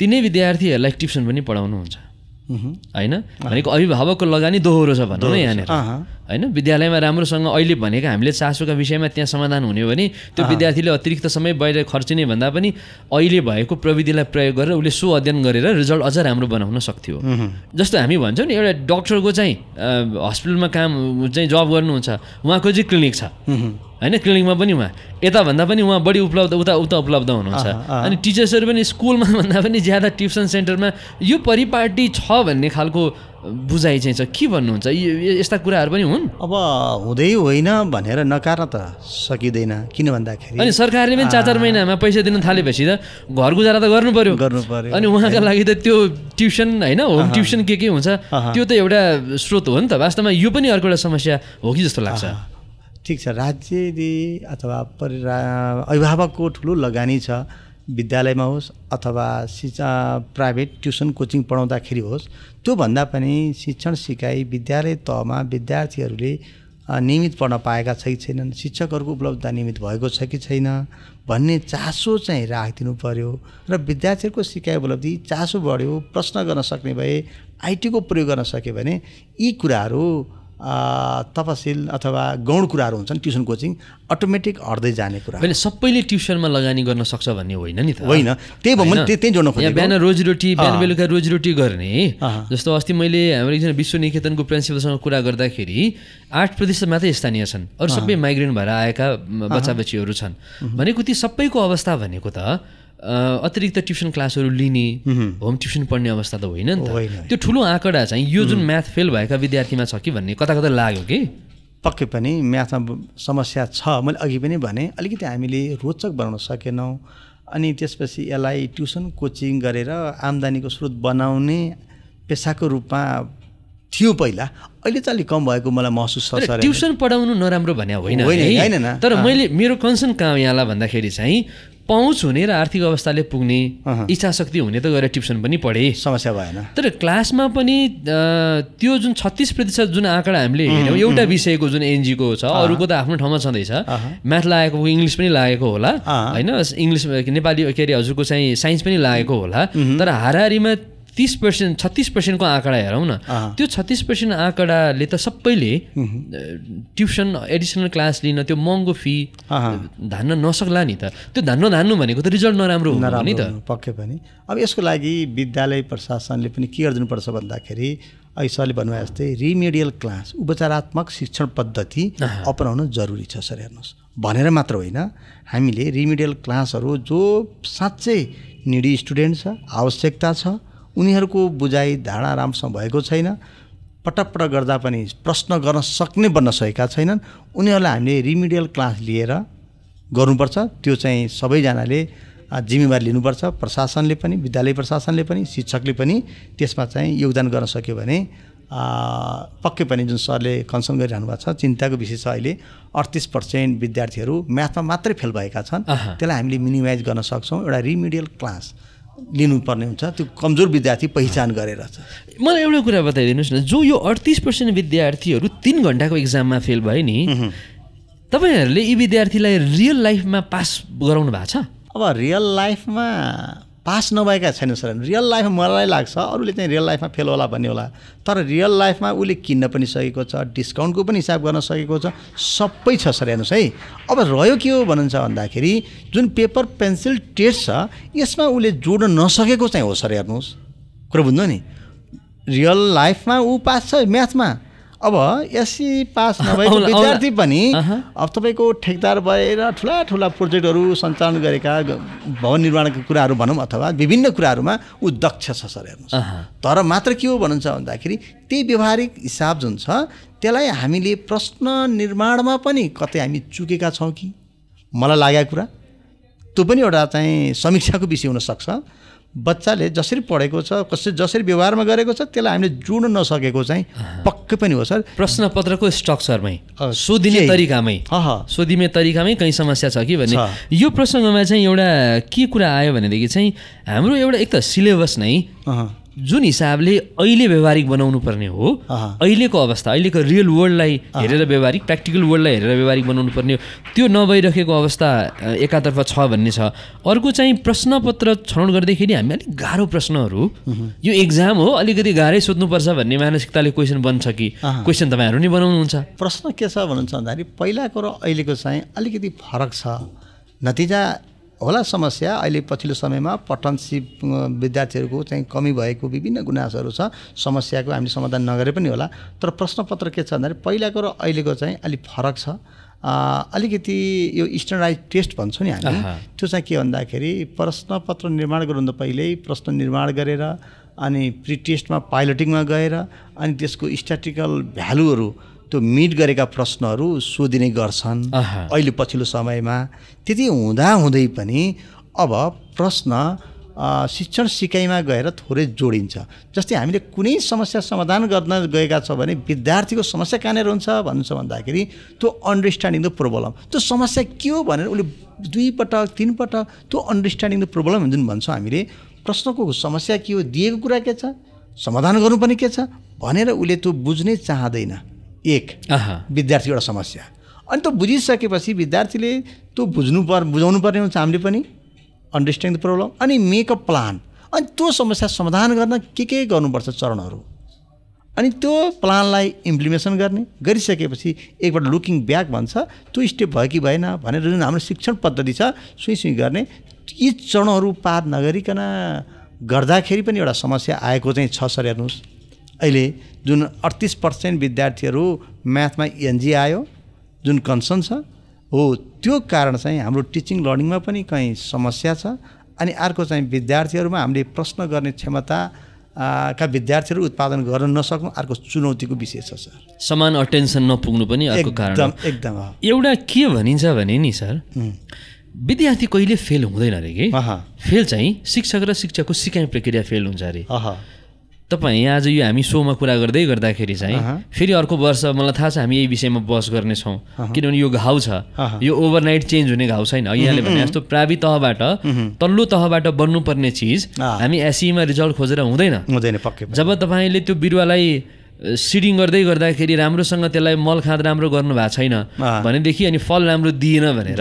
तिनै विद्यार्थीहरूलाई ट्युसन पनि पढाउनुहुन्छ होइन भनेको अभिभावकको लगानी दोहोरो छ भनौँ न यहाँनिर होइन विद्यालयमा राम्रोसँग अहिले भनेको हामीले चासोका विषयमा त्यहाँ समाधान हुने हो भने त्यो विद्यार्थीले अतिरिक्त समय बाहिर खर्चिने भन्दा पनि अहिले भएको प्रविधिलाई प्रयोग गरेर उसले सो अध्ययन गरेर रिजल्ट अझ राम्रो बनाउन सक्थ्यो जस्तो हामी भन्छौँ नि एउटा डक्टरको चाहिँ हस्पिटलमा काम चाहिँ जब गर्नुहुन्छ उहाँको चाहिँ क्लिनिक छ होइन क्लिनिकमा पनि उहाँ यताभन्दा पनि उहाँ बढी उपलब्ध उता उता उपलब्ध हुनुहुन्छ अनि टिचर्सहरू पनि स्कुलमा भन्दा पनि ज्यादा ट्युसन सेन्टरमा यो परिपाटी छ भन्ने खालको बुझाइ चाहिँ छ के भन्नुहुन्छ यस्ता कुराहरू पनि हुन् अब हुँदै होइन भनेर नकार्न त सकिँदैन किन भन्दाखेरि अनि सरकारले पनि चार चार महिनामा पैसा दिन थालेपछि त घर गुजारा त गर्नु पऱ्यो गर्नु पऱ्यो अनि उहाँको लागि त त्यो ट्युसन होइन होम ट्युसन के के हुन्छ त्यो त एउटा स्रोत हो नि त वास्तवमा यो पनि अर्को एउटा समस्या हो कि जस्तो लाग्छ ठिक छ राज्यले अथवा परिरा अभिभावकको ठुलो लगानी छ विद्यालयमा होस् अथवा शिक्षा प्राइभेट ट्युसन कोचिङ पढाउँदाखेरि होस् त्योभन्दा पनि शिक्षण सिकाइ विद्यालय तहमा विद्यार्थीहरूले नियमित पढ्न पाएका छ कि छैनन् शिक्षकहरूको उपलब्धता नियमित भएको छ कि छैन भन्ने चासो चाहिँ राखिदिनु पर्यो र विद्यार्थीहरूको सिकाइ उपलब्धि चासो बढ्यो प्रश्न गर्न सक्ने भए आइटीको प्रयोग गर्न सक्यो भने यी कुराहरू तपसिल अथवा गौण कुराहरू हुन्छन् ट्युसन कोचिङ अटोमेटिक हट्दै जाने कुरा होइन सबैले ट्युसनमा लगानी गर्न सक्छ भन्ने होइन नि त होइन त्यही भयो मैले त्यही जोड्नु खोजेँ बिहान रोजीरोटी बिहान बेलुका रोजीरोटी गर्ने जस्तो अस्ति मैले हाम्रो एकजना विश्व निकेतनको प्रिन्सिपलसँग कुरा गर्दाखेरि आठ प्रतिशत मात्रै स्थानीय छन् अरू सबै माइग्रेन्ट भएर आएका बच्चा बच्चीहरू छन् भनेको ती सबैको अवस्था भनेको त अतिरिक्त ट्युसन क्लासहरू लिने होम ट्युसन पढ्ने अवस्था त होइन नि त त्यो ठुलो आँकडा चाहिँ यो जुन म्याथ फेल भएका विद्यार्थीमा छ कि भन्ने कता कता लाग्यो कि पक्कै पनि म्याथमा समस्या छ मैले अघि पनि भने अलिकति हामीले रोचक बनाउन सकेनौँ अनि त्यसपछि यसलाई ट्युसन कोचिङ गरेर आम्दानीको स्रोत बनाउने पेसाको रूपमा थियो पहिला अहिले चाहिँ अलिक कम भएको मलाई महसुस छ ट्युसन पढाउनु नराम्रो भने होइन होइन तर मैले मेरो कन्सर्न कहाँ यहाँलाई भन्दाखेरि चाहिँ पहुँच हुने र आर्थिक अवस्थाले पुग्ने इच्छा शक्ति हुने त गएर ट्युसन पनि पढेँ समस्या भएन तर क्लासमा पनि त्यो जुन छत्तिस प्रतिशत जुन आँकडा हामीले हेऱ्यौँ एउटा विषयको जुन एनजिओको छ अरूको त आफ्नो ठाउँमा छँदैछ म्याथ लागेको इङ्ग्लिस पनि लागेको होला होइन इङ्ग्लिस नेपाली के अरे हजुरको चाहिँ साइन्स पनि लागेको होला तर हाराहारीमा तिस पर्सेन्ट छत्तिस पर्सेन्टको आँकडा हेरौँ न त्यो छत्तिस पर्सेन्ट आँकडाले त सबैले ट्युसन एडिसनल क्लास लिन त्यो महँगो फी धान्न नसक्ला नि त त्यो धान्न धान्नु भनेको त रिजल्ट नराम्रो हुनु नि त पक्कै पनि अब यसको लागि विद्यालय प्रशासनले पनि के गरिदिनुपर्छ भन्दाखेरि अहिले सरले भन्नुभयो जस्तै रिमेडियल क्लास उपचारात्मक शिक्षण पद्धति अपनाउनु जरुरी छ सर हेर्नुहोस् भनेर मात्र होइन हामीले रिमेडियल क्लासहरू जो साँच्चै निडी स्टुडेन्ट छ आवश्यकता छ उनीहरूको बुझाइ धारणा राम्रोसँग भएको छैन पटक पटक गर्दा पनि प्रश्न गर्न सक्ने बन्न सकेका छैनन् उनीहरूलाई हामीले रिमिडियल क्लास लिएर गर्नुपर्छ त्यो चाहिँ सबैजनाले जिम्मेवार लिनुपर्छ प्रशासनले पनि विद्यालय प्रशासनले पनि शिक्षकले पनि त्यसमा चाहिँ योगदान गर्न सक्यो भने पक्कै पनि जुन सरले कन्सर्न गरिरहनु भएको छ चिन्ताको विषय छ अहिले अडतिस पर्सेन्ट विद्यार्थीहरू म्याथमा मात्रै फेल भएका छन् त्यसलाई हामीले मिनिमाइज गर्न सक्छौँ एउटा रिमिडियल क्लास लिनुपर्ने हुन्छ त्यो कमजोर विद्यार्थी पहिचान गरेर छ मलाई एउटा कुरा बताइदिनुहोस् न जो यो अडतिस पर्सेन्ट विद्यार्थीहरू तिन घन्टाको इक्जाममा फेल भयो नि तपाईँहरूले यी विद्यार्थीलाई रियल लाइफमा पास गराउनु भएको छ अब रियल लाइफमा पास नभएका छैन सर रियल लाइफमा मलाई लाग्छ अरूले चाहिँ रियल लाइफमा फेल होला भन्ने होला तर रियल लाइफमा उसले किन्न पनि सकेको छ डिस्काउन्टको पनि हिसाब गर्न सकेको छ सबै छ सर हेर्नुहोस् है अब रह्यो के हो भन्नुहुन्छ भन्दाखेरि जुन पेपर पेन्सिल टेस्ट छ यसमा उसले जोड्न नसकेको चाहिँ हो सर हेर्नुहोस् कुरो बुझ्नु नि रियल लाइफमा ऊ पास छ म्याथमा अब एससी पास नभएको विद्यार्थी पनि अब तपाईँको ठेकदार भएर ठुला ठुला प्रोजेक्टहरू सञ्चालन गरेका भवन निर्माणका कुराहरू भनौँ अथवा विभिन्न कुराहरूमा ऊ दक्ष छ सर हेर्नुहोस् तर मात्र के हो भन्नुहुन्छ भन्दाखेरि त्यही व्यवहारिक हिसाब जुन छ त्यसलाई हामीले प्रश्न निर्माणमा पनि कतै हामी चुकेका छौँ कि मलाई लागेको कुरा त्यो पनि एउटा चाहिँ समीक्षाको विषय हुनसक्छ बच्चाले जसरी पढेको छ कसरी जसरी व्यवहारमा गरेको छ त्यसलाई हामीले जुड्न नसकेको चाहिँ पक्कै पनि हो सर प्रश्न पत्रको स्ट्रक्चरमै सोधिने तरिकामै सोधिने तरिकामै कहीँ समस्या छ कि भन्ने यो प्रसङ्गमा चाहिँ एउटा के कुरा आयो भनेदेखि चाहिँ हाम्रो एउटा एक त सिलेबस नै जुन हिसाबले अहिले व्यवहारिक बनाउनु पर्ने हो अहिलेको अवस्था अहिलेको रियल वर्ल्डलाई हेरेर व्यवहारिक प्र्याक्टिकल वर्ल्डलाई हेरेर व्यवहारिक बनाउनु पर्ने हो त्यो नभइरहेको अवस्था एकातर्फ छ भन्ने छ अर्को चाहिँ प्रश्नपत्र छनौट गर्दाखेरि हामी अलिक गाह्रो प्रश्नहरू यो एक्जाम हो अलिकति गाह्रै सोध्नुपर्छ भन्ने मानसिकताले क्वेसन बन्छ कि क्वेसन तपाईँहरू नै बनाउनुहुन्छ प्रश्न के छ भन्नुहुन्छ भन्दाखेरि पहिलाको र अहिलेको चाहिँ अलिकति फरक छ नतिजा होला समस्या अहिले पछिल्लो समयमा पठनसिप विद्यार्थीहरूको चाहिँ कमी भएको विभिन्न गुनासोहरू छ समस्याको हामीले समाधान नगरे पनि होला तर प्रश्नपत्र के छ भन्दाखेरि पहिलाको र अहिलेको चाहिँ अलिक फरक छ अलिकति यो स्ट्यान्डर्डाइज टेस्ट भन्छौँ नि हामी त्यो चाहिँ के भन्दाखेरि प्रश्नपत्र निर्माण गर्नुभन्दा पहिल्यै प्रश्न निर्माण गरेर अनि प्रिटेस्टमा पाइलटिङमा गएर अनि त्यसको स्ट्याटिकल भ्यालुहरू त्यो मिट गरेका प्रश्नहरू सोधिने गर्छन् अहिले पछिल्लो समयमा त्यति हुँदाहुँदै पनि अब प्रश्न शिक्षण सिकाइमा गएर थोरै जोडिन्छ जस्तै हामीले कुनै समस्या समाधान गर्न गएका छौँ भने विद्यार्थीको समस्या कहाँनिर हुन्छ छ भन्दाखेरि त्यो अन्डरस्ट्यान्डिङ द प्रोब्लम त्यो समस्या के हो भनेर उसले दुईपटक तिनपटक त्यो अन्डरस्ट्यान्डिङ द प्रोब्लम जुन भन्छौँ हामीले प्रश्नको समस्या के हो दिएको कुरा के छ समाधान गर्नुपर्ने के छ भनेर उसले त्यो बुझ्नै चाहँदैन एक विद्यार्थी एउटा समस्या अनि त्यो बुझिसकेपछि विद्यार्थीले त्यो बुझ्नु पर् बुझाउनु पर्ने हुन्छ हामीले पनि अन्डरस्ट्यान्ड द प्रब्लम अनि मेक अ प्लान अनि त्यो समस्या समाधान गर्न के के गर्नुपर्छ चरणहरू अनि त्यो प्लानलाई इम्प्लिमेसन गर्ने गरिसकेपछि एकपल्ट लुकिङ ब्याक भन्छ त्यो स्टेप भयो कि भएन भनेर जुन हाम्रो शिक्षण पद्धति छ सुई सुई गर्ने यी चरणहरू पार नगरिकन गर्दाखेरि पनि एउटा समस्या आएको चाहिँ छ सर हेर्नुहोस् अहिले जुन अडतिस पर्सेन्ट विद्यार्थीहरू म्याथमा एनजी आयो जुन कन्सर्न छ हो त्यो कारण चाहिँ हाम्रो टिचिङ लर्निङमा पनि कहीँ समस्या छ अनि अर्को चाहिँ विद्यार्थीहरूमा हामीले प्रश्न गर्ने क्षमता का विद्यार्थीहरू उत्पादन गर्न नसक्नु अर्को चुनौतीको विषय छ सर समान अटेन्सन नपुग्नु पनि अर्को कारण एकदम एउटा के भनिन्छ भने नि सर विद्यार्थी कहिले फेल हुँदैन अरे कि फेल चाहिँ शिक्षक र शिक्षकको सिकाइ प्रक्रिया फेल हुन्छ अरे तपाईँ आज यो हामी सोमा कुरा गर्दै गर्दाखेरि चाहिँ फेरि अर्को वर्ष मलाई थाहा छ हामी यही विषयमा बस गर्नेछौँ किनभने यो घाउ छ यो ओभरनाइट चेन्ज हुने घाउ छैन यहाँले भने जस्तो प्रावि तहबाट तल्लो तहबाट बन्नुपर्ने चिज हामी एसीमा रिजल्ट खोजेर हुँदैन हुँदैन पक्कै जब तपाईँले त्यो बिरुवालाई सिडिङ गर्दै गर्दाखेरि राम्रोसँग त्यसलाई मल खाँद राम्रो गर्नु भएको छैन भनेदेखि अनि फल राम्रो दिएन भनेर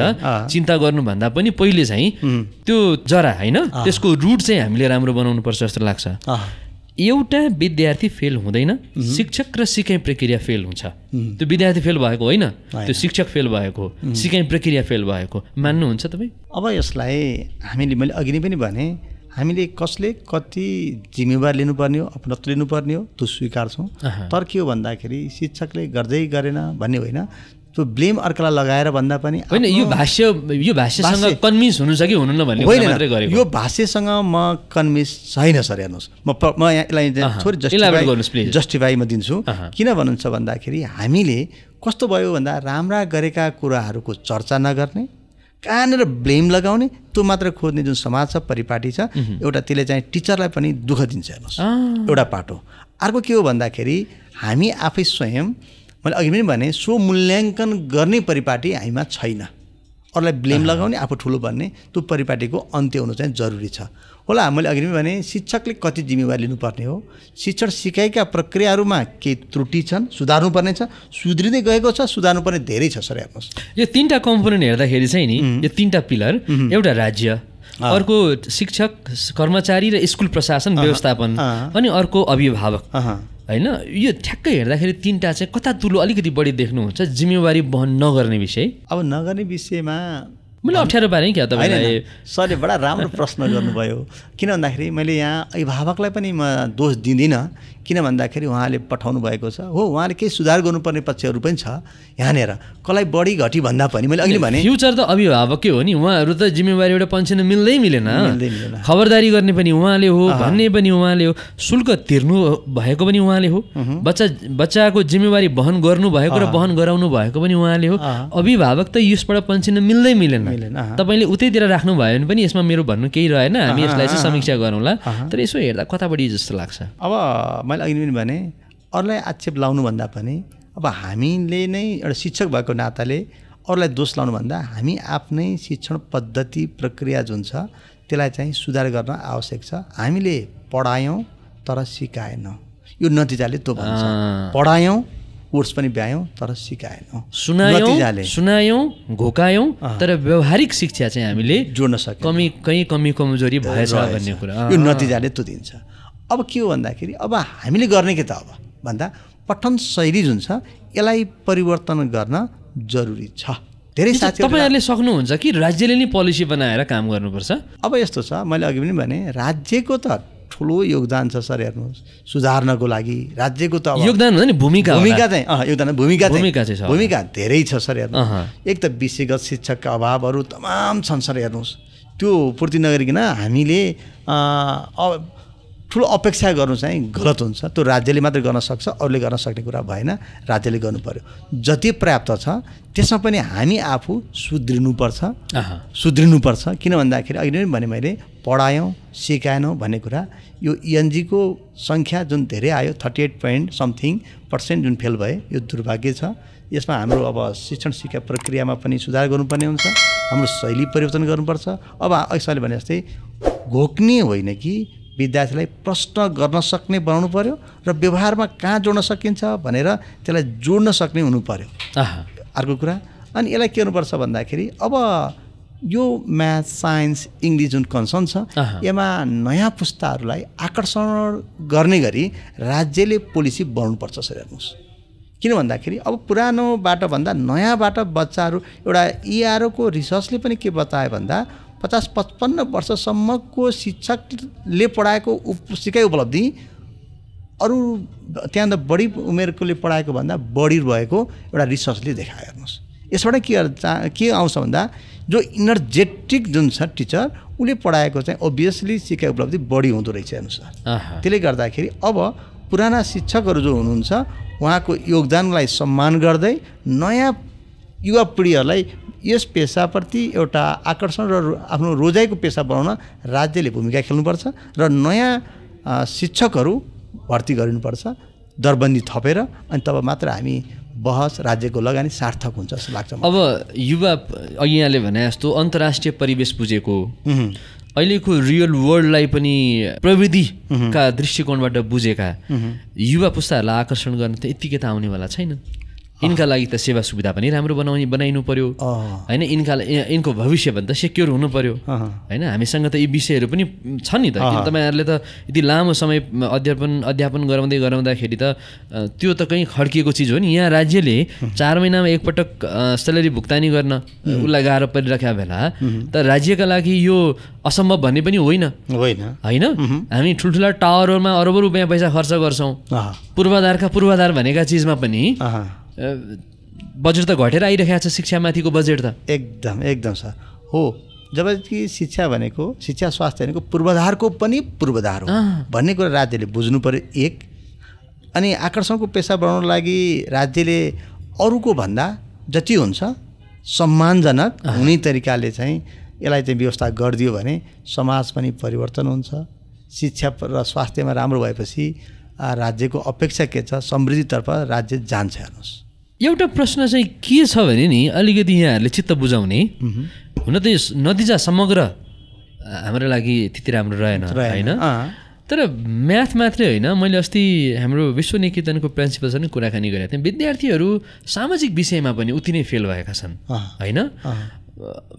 चिन्ता गर्नुभन्दा पनि पहिले चाहिँ त्यो जरा होइन त्यसको रुट चाहिँ हामीले राम्रो बनाउनुपर्छ जस्तो लाग्छ एउटा विद्यार्थी फेल हुँदैन शिक्षक र सिकाइ प्रक्रिया फेल हुन्छ त्यो विद्यार्थी फेल भएको होइन त्यो शिक्षक फेल भएको सिकाइ प्रक्रिया फेल भएको मान्नुहुन्छ तपाईँ अब यसलाई हामीले मैले अघि नै पनि भने हामीले कसले कति जिम्मेवार लिनुपर्ने हो अपनत्व लिनुपर्ने हो त्यो स्वीकार्छौँ तर के हो भन्दाखेरि शिक्षकले गर्दै गरेन भन्ने होइन त्यो ब्लेम अर्कालाई लगाएर भन्दा पनि होइन यो भाष्य यो भाष्यसँग कन्भिन्स हुनु छ कि हुनु होइन यो भाष्यसँग म कन्भिन्स छैन सर हेर्नुहोस् म म यहाँ यसलाई थोरै जस्टिफाई जस्टिफाई म दिन्छु किन भन्नुहुन्छ भन्दाखेरि हामीले कस्तो भयो भन्दा राम्रा गरेका कुराहरूको चर्चा नगर्ने कहाँनिर ब्लेम लगाउने त्यो मात्र खोज्ने जुन समाज छ परिपाटी छ एउटा त्यसले चाहिँ टिचरलाई पनि दुःख दिन्छ हेर्नुहोस् एउटा पाटो अर्को के हो भन्दाखेरि हामी आफै स्वयं मैले अघि पनि भने सो मूल्याङ्कन गर्ने परिपाटी हामीमा छैन अरूलाई ब्लेम लगाउने आफू ठुलो भन्ने त्यो परिपाटीको अन्त्य हुनु चाहिँ जरुरी छ होला मैले अघि पनि भने शिक्षकले कति जिम्मेवारी लिनुपर्ने हो शिक्षण सिकाइका प्रक्रियाहरूमा केही त्रुटि छन् सुधार्नुपर्ने छ सुध्रिँदै गएको छ सुधार्नुपर्ने धेरै छ सर हेर्नुहोस् यो तिनवटा कम्पोनेन्ट हेर्दाखेरि चाहिँ नि यो तिनवटा पिलर एउटा राज्य अर्को शिक्षक कर्मचारी र स्कुल प्रशासन व्यवस्थापन अनि अर्को अभिभावक होइन यो ठ्याक्कै हेर्दाखेरि तिनवटा चाहिँ कता तुलो अलिकति बढी देख्नुहुन्छ जिम्मेवारी बहन नगर्ने विषय अब नगर्ने विषयमा मैले अप्ठ्यारो पारेँ क्या तपाईँलाई सरले बडा राम्रो प्रश्न गर्नुभयो किन भन्दाखेरि मैले यहाँ अभिभावकलाई पनि म दोष दिँदिनँ किन भन्दाखेरि उहाँले पठाउनु भएको छ हो उहाँले केही सुधार गर्नुपर्ने पक्षहरू पनि छ यहाँनिर कसलाई बढी घटी भन्दा पनि मैले अहिले भने फ्युचर त अभिभावकै हो नि उहाँहरू त जिम्मेवारी एउटा पन्छिन मिल्दै मिलेन खबरदारी गर्ने पनि उहाँले हो भन्ने पनि उहाँले हो शुल्क तिर्नु भएको पनि उहाँले हो बच्चा बच्चाको जिम्मेवारी वहन गर्नु भएको र वहन गराउनु भएको पनि उहाँले हो अभिभावक त यसबाट पन्छिन मिल्दै मिलेन तपाईँले उतैतिर भयो भने पनि यसमा मेरो भन्नु केही रहेन हामी यसलाई चाहिँ समीक्षा गरौँला तर यसो हेर्दा कतापट्टि जस्तो लाग्छ अब मैले अघि पनि भने अरूलाई आक्षेप लाउनुभन्दा पनि अब हामीले नै एउटा शिक्षक भएको नाताले अरूलाई दोष लाउनुभन्दा हामी आफ्नै शिक्षण पद्धति प्रक्रिया जुन छ त्यसलाई चाहिँ सुधार गर्न आवश्यक छ हामीले पढायौँ तर सिकाएनौँ यो नतिजाले तो भन्छ पढायौँ कोर्स पनि भ्यायौँ तर सिकाएनौँ सुनायौँ सुनायौँ घोकायौँ तर व्यवहारिक शिक्षा चाहिँ हामीले जोड्न सक्यौँ कमी कहीँ कमी कमजोरी भएछ भन्ने कुरा यो नतिजाले तो दिन्छ अब के हो भन्दाखेरि अब हामीले गर्ने के त अब भन्दा पठन शैली जुन छ यसलाई परिवर्तन गर्न जरुरी छ धेरै साथी तपाईँहरूले सक्नुहुन्छ कि राज्यले नै पोलिसी बनाएर काम गर्नुपर्छ अब यस्तो छ मैले अघि पनि भने राज्यको त ठुलो योगदान छ सर हेर्नुहोस् सुधार्नको लागि राज्यको त योगदान हुन्छ नि भूमिका भूमिका चाहिँ योगदान भूमिका भूमिका चाहिँ भूमिका धेरै छ सर हेर्नु एक त विषयगत शिक्षकका अभावहरू तमाम छन् सर हेर्नुहोस् त्यो पूर्ति नगरिकन हामीले ठुलो अपेक्षा गर्नु चाहिँ गलत हुन्छ त्यो राज्यले मात्रै गर्न सक्छ अरूले गर्न सक्ने कुरा भएन राज्यले गर्नु पऱ्यो जति पर्याप्त छ त्यसमा पनि हामी आफू सुध्रिनुपर्छ सुध्रिनुपर्छ किन भन्दाखेरि अहिले पनि भने मैले पढायौँ सिकाएनौँ भन्ने कुरा यो इएनजीको e सङ्ख्या जुन धेरै आयो thirty eight point something percent जुन फेल भयो यो दुर्भाग्य छ यसमा हाम्रो अब शिक्षण शिक्षा प्रक्रियामा पनि सुधार गर्नुपर्ने हुन्छ हाम्रो शैली परिवर्तन गर्नुपर्छ अब यसले भने जस्तै घोक्ने होइन कि विद्यार्थीलाई प्रश्न गर्न सक्ने बनाउनु पर्यो र व्यवहारमा कहाँ जोड्न सकिन्छ भनेर त्यसलाई जोड्न सक्ने हुनु पऱ्यो अर्को कुरा अनि यसलाई के हुनुपर्छ भन्दाखेरि अब यो म्याथ साइन्स इङ्ग्लिस जुन कन्सर्न छ यसमा नयाँ पुस्ताहरूलाई आकर्षण गर्ने गरी राज्यले पोलिसी बनाउनुपर्छ सर हेर्नुहोस् किन भन्दाखेरि अब पुरानो बाटोभन्दा भन्दा बाटो बच्चाहरू एउटा इआरओको e रिसर्चले पनि के बतायो भन्दा पचास पचपन्न वर्षसम्मको शिक्षकले पढाएको उप सिकाइ उपलब्धि अरू त्यहाँ त बढी उमेरकोले पढाएको भन्दा बढी रहेको एउटा रिसर्चले देखायो हेर्नुहोस् यसबाट के के आउँछ भन्दा जो इनर्जेटिक जुन छ टिचर उसले पढाएको चाहिँ ओभियसली सिकाइ उपलब्धि बढी हुँदो रहेछ हेर्नुहोस् त्यसले गर्दाखेरि अब पुराना शिक्षकहरू जो हुनुहुन्छ उहाँको योगदानलाई सम्मान गर्दै नयाँ युवा पिँढीहरूलाई यस पेसाप्रति एउटा आकर्षण र आफ्नो रोजाइको पेसा बनाउन राज्यले भूमिका खेल्नुपर्छ र नयाँ शिक्षकहरू भर्ती गरिनुपर्छ दरबन्दी थपेर अनि तब मात्र हामी बहस राज्यको लगानी सार्थक हुन्छ जस्तो लाग्छ अब युवा अघि यहाँले भने जस्तो अन्तर्राष्ट्रिय परिवेश बुझेको अहिलेको रियल वर्ल्डलाई पनि प्रविधिका दृष्टिकोणबाट बुझेका युवा पुस्ताहरूलाई आकर्षण गर्न त यत्तिकै त आउनेवाला छैनन् यिनका लागि त सेवा सुविधा पनि राम्रो बनाउने बनाइनु पर्यो होइन यिनका यिनको भविष्य भने त सेक्योर हुनु पर्यो होइन हामीसँग त यी विषयहरू पनि छ नि त तपाईँहरूले त यति लामो समय अध्यापन अध्यापन गराउँदै गराउँदाखेरि त त्यो त कहीँ खड्किएको चिज हो नि यहाँ राज्यले चार महिनामा एकपटक सेलेरी भुक्तानी गर्न उसलाई गाह्रो परिरहेका बेला त राज्यका लागि यो असम्भव भन्ने पनि होइन होइन होइन हामी ठुल्ठुला टावरहरूमा अरबौँ रुपियाँ पैसा खर्च गर्छौँ पूर्वाधारका पूर्वाधार भनेका चिजमा पनि बजेट त घटेर आइरहेको छ शिक्षामाथिको बजेट त एकदम एकदम सर हो जब जबकि शिक्षा भनेको शिक्षा स्वास्थ्य भनेको पूर्वाधारको पनि पूर्वाधार हो भन्ने कुरा राज्यले बुझ्नु पऱ्यो एक अनि आकर्षणको पेसा बनाउनको लागि राज्यले अरूको भन्दा जति हुन्छ सम्मानजनक हुने तरिकाले चाहिँ यसलाई चाहिँ व्यवस्था गरिदियो भने समाज पनि परिवर्तन हुन्छ शिक्षा र स्वास्थ्यमा राम्रो भएपछि राज्यको अपेक्षा के छ समृद्धितर्फ राज्य जान्छ हेर्नुहोस् एउटा प्रश्न चाहिँ के छ भने नि अलिकति यहाँहरूले चित्त बुझाउने हुन त यस नतिजा समग्र हाम्रो लागि त्यति राम्रो रहेन होइन तर म्याथ मात्रै होइन मैले अस्ति हाम्रो विश्व निकेतनको प्रिन्सिपलसँग कुराकानी गरेको थिएँ विद्यार्थीहरू सामाजिक विषयमा पनि उति नै फेल भएका छन् होइन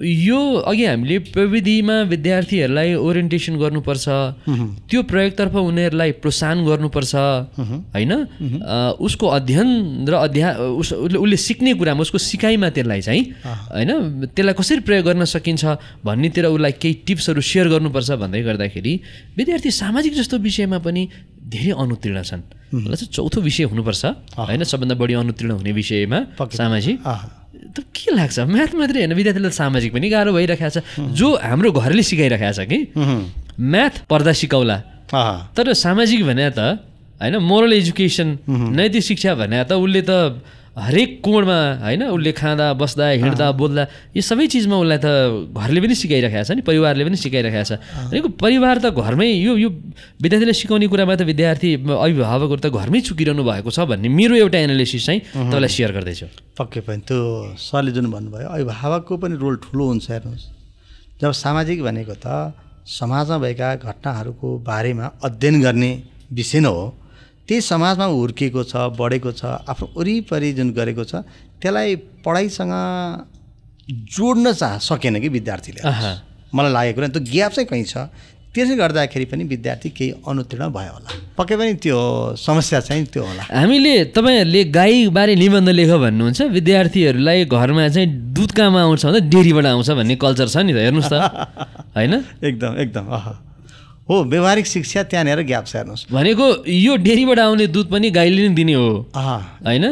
यो अघि हामीले प्रविधिमा विद्यार्थीहरूलाई ओरिएन्टेसन गर्नुपर्छ त्यो प्रयोगतर्फ उनीहरूलाई प्रोत्साहन गर्नुपर्छ होइन उसको अध्ययन र अध्या उस उसले सिक्ने कुरामा उसको सिकाइमा त्यसलाई चाहिँ होइन त्यसलाई कसरी प्रयोग गर्न सकिन्छ भन्नेतिर उसलाई केही टिप्सहरू सेयर गर्नुपर्छ भन्दै गर्दाखेरि विद्यार्थी सामाजिक जस्तो विषयमा पनि धेरै अनुत्तीर्ण छन् चौथो विषय हुनुपर्छ होइन सबभन्दा बढी अनुत्तीर्ण हुने विषयमा सामाजिक त के लाग्छ म्याथ मात्रै होइन विद्यार्थीलाई सामाजिक पनि गाह्रो भइरहेको छ जो हाम्रो घरले सिकाइरहेको छ कि म्याथ पढ्दा सिकाउला तर सामाजिक भने त होइन मोरल एजुकेसन नैतिक शिक्षा भने त उसले त हरेक कोणमा होइन उसले खाँदा बस्दा हिँड्दा बोल्दा यो सबै चिजमा उसलाई त घरले पनि सिकाइरहेको छ नि परिवारले पनि सिकाइरहेको छ भनेको परिवार त घरमै यो यो विद्यार्थीले सिकाउने कुरामा त विद्यार्थी अभिभावकहरू त घरमै चुकिरहनु भएको छ भन्ने मेरो एउटा एनालिसिस चाहिँ तपाईँलाई सेयर गर्दैछु पक्कै पनि त्यो सरले जुन भन्नुभयो अभिभावकको पनि रोल ठुलो हुन्छ हेर्नुहोस् जब सामाजिक भनेको त समाजमा भएका घटनाहरूको बारेमा अध्ययन गर्ने विषय नै हो त्यही समाजमा हुर्किएको छ बढेको छ आफ्नो वरिपरि जुन गरेको छ त्यसलाई पढाइसँग जोड्न चाह सकेन कि विद्यार्थीले मलाई लागेको त्यो ग्याप चाहिँ कहीँ छ त्यसले गर्दाखेरि पनि विद्यार्थी केही अनुतीर्ण भयो होला पक्कै पनि त्यो समस्या चाहिँ त्यो होला हामीले तपाईँहरूले गाईबारे निबन्ध लेख भन्नुहुन्छ विद्यार्थीहरूलाई घरमा चाहिँ दुध काममा आउँछ भन्दा डेरीबाट आउँछ भन्ने कल्चर छ नि त हेर्नुहोस् त होइन एकदम एकदम हो व्यवहारिक शिक्षा त्यहाँनिर ग्याप छ हेर्नुहोस् भनेको यो डेरीबाट आउने दुध पनि गाईले नै दिने हो होइन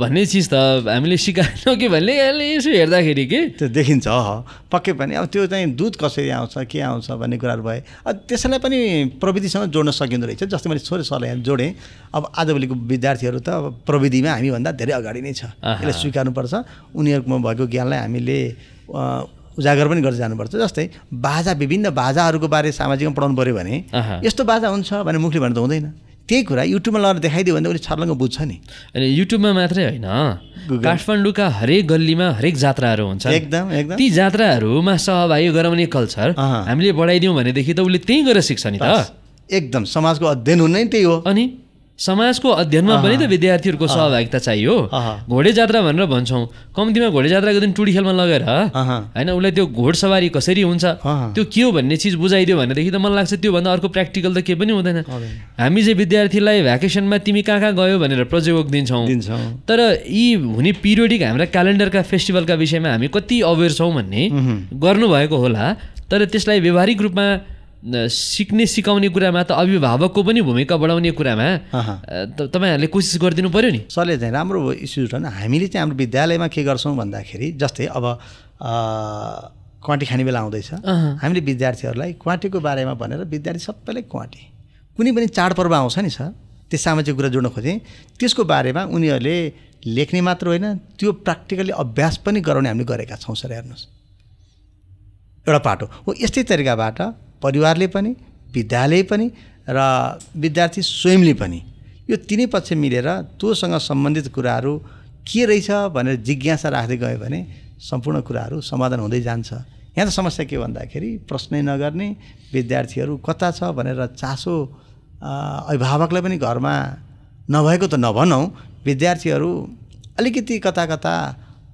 भन्ने चिज त हामीले सिकाएनौँ कि भन्ने यसो हेर्दाखेरि के त्यो देखिन्छ अह पक्कै पनि अब त्यो चाहिँ दुध कसरी आउँछ के आउँछ भन्ने कुराहरू भए त्यसैलाई पनि प्रविधिसँग जोड्न सकिँदो रहेछ जस्तै मैले छोरी सरलाई जोडेँ अब आजभोलिको विद्यार्थीहरू त अब प्रविधिमा हामीभन्दा धेरै अगाडि नै छ यसलाई स्विकार्नुपर्छ उनीहरूकोमा भएको ज्ञानलाई हामीले उजागर पनि गर्दै जानुपर्छ जस्तै बाजा विभिन्न बाजाहरूको बारे सामाजिकमा पढाउनु पऱ्यो भने यस्तो बाजा हुन्छ भने मुखले भन्नु त हुँदैन त्यही कुरा युट्युबमा लगाएर देखाइदियो भने उसले छर्लङ्ग बुझ्छ नि अनि युट्युबमा मात्रै होइन काठमाडौँका हरेक गल्लीमा हरेक जात्राहरू हुन्छ एकदम एकदम ती जात्राहरूमा सहभागी गराउने कल्चर हामीले बढाइदिउँ भनेदेखि त उसले त्यहीँ गएर सिक्छ नि त एकदम समाजको अध्ययन हुनै त्यही हो अनि समाजको अध्ययनमा पनि त विद्यार्थीहरूको सहभागिता चाहियो घोडे जात्रा भनेर भन्छौँ कम्तीमा घोडे जात्राको दिन टुडी खेलमा लगेर होइन उसलाई त्यो घोडसवारी कसरी हुन्छ त्यो के हो भन्ने चिज बुझाइदियो भनेदेखि त मलाई लाग्छ त्योभन्दा अर्को प्र्याक्टिकल त केही पनि हुँदैन हामी चाहिँ विद्यार्थीलाई भ्याकेसनमा तिमी कहाँ कहाँ गयो भनेर प्रजोग दिन्छौँ तर यी हुने पिरियोडिक हाम्रा क्यालेन्डरका फेस्टिभलका विषयमा हामी कति अवेर छौँ भन्ने गर्नुभएको होला तर त्यसलाई व्यवहारिक रूपमा सिक्ने सिकाउने कुरामा त अभिभावकको पनि भूमिका बढाउने कुरामा तपाईँहरूले कोसिस गरिदिनु पऱ्यो नि सरले चाहिँ राम्रो इस्यु छ हामीले चाहिँ हाम्रो विद्यालयमा के गर्छौँ भन्दाखेरि जस्तै अब क्वाँटी खाने बेला आउँदैछ हामीले विद्यार्थीहरूलाई क्वाँटीको बारेमा भनेर विद्यार्थी सबैलाई क्वाँटी कुनै पनि चाडपर्व आउँछ नि सर त्यो सामाजिक कुरा जोड्न खोजेँ त्यसको बारेमा उनीहरूले लेख्ने मात्र होइन त्यो प्र्याक्टिकली अभ्यास पनि गराउने हामीले गरेका छौँ सर हेर्नुहोस् एउटा पाटो हो यस्तै तरिकाबाट परिवारले पनि विद्यालय पनि र विद्यार्थी स्वयंले पनि यो तिनै पक्ष मिलेर तोसँग सम्बन्धित कुराहरू के रहेछ भनेर जिज्ञासा राख्दै गयो भने सम्पूर्ण कुराहरू समाधान हुँदै जान्छ यहाँ त समस्या के भन्दाखेरि प्रश्नै नगर्ने विद्यार्थीहरू कता छ भनेर चासो अभिभावकलाई पनि घरमा नभएको त नभनौँ विद्यार्थीहरू अलिकति कता कता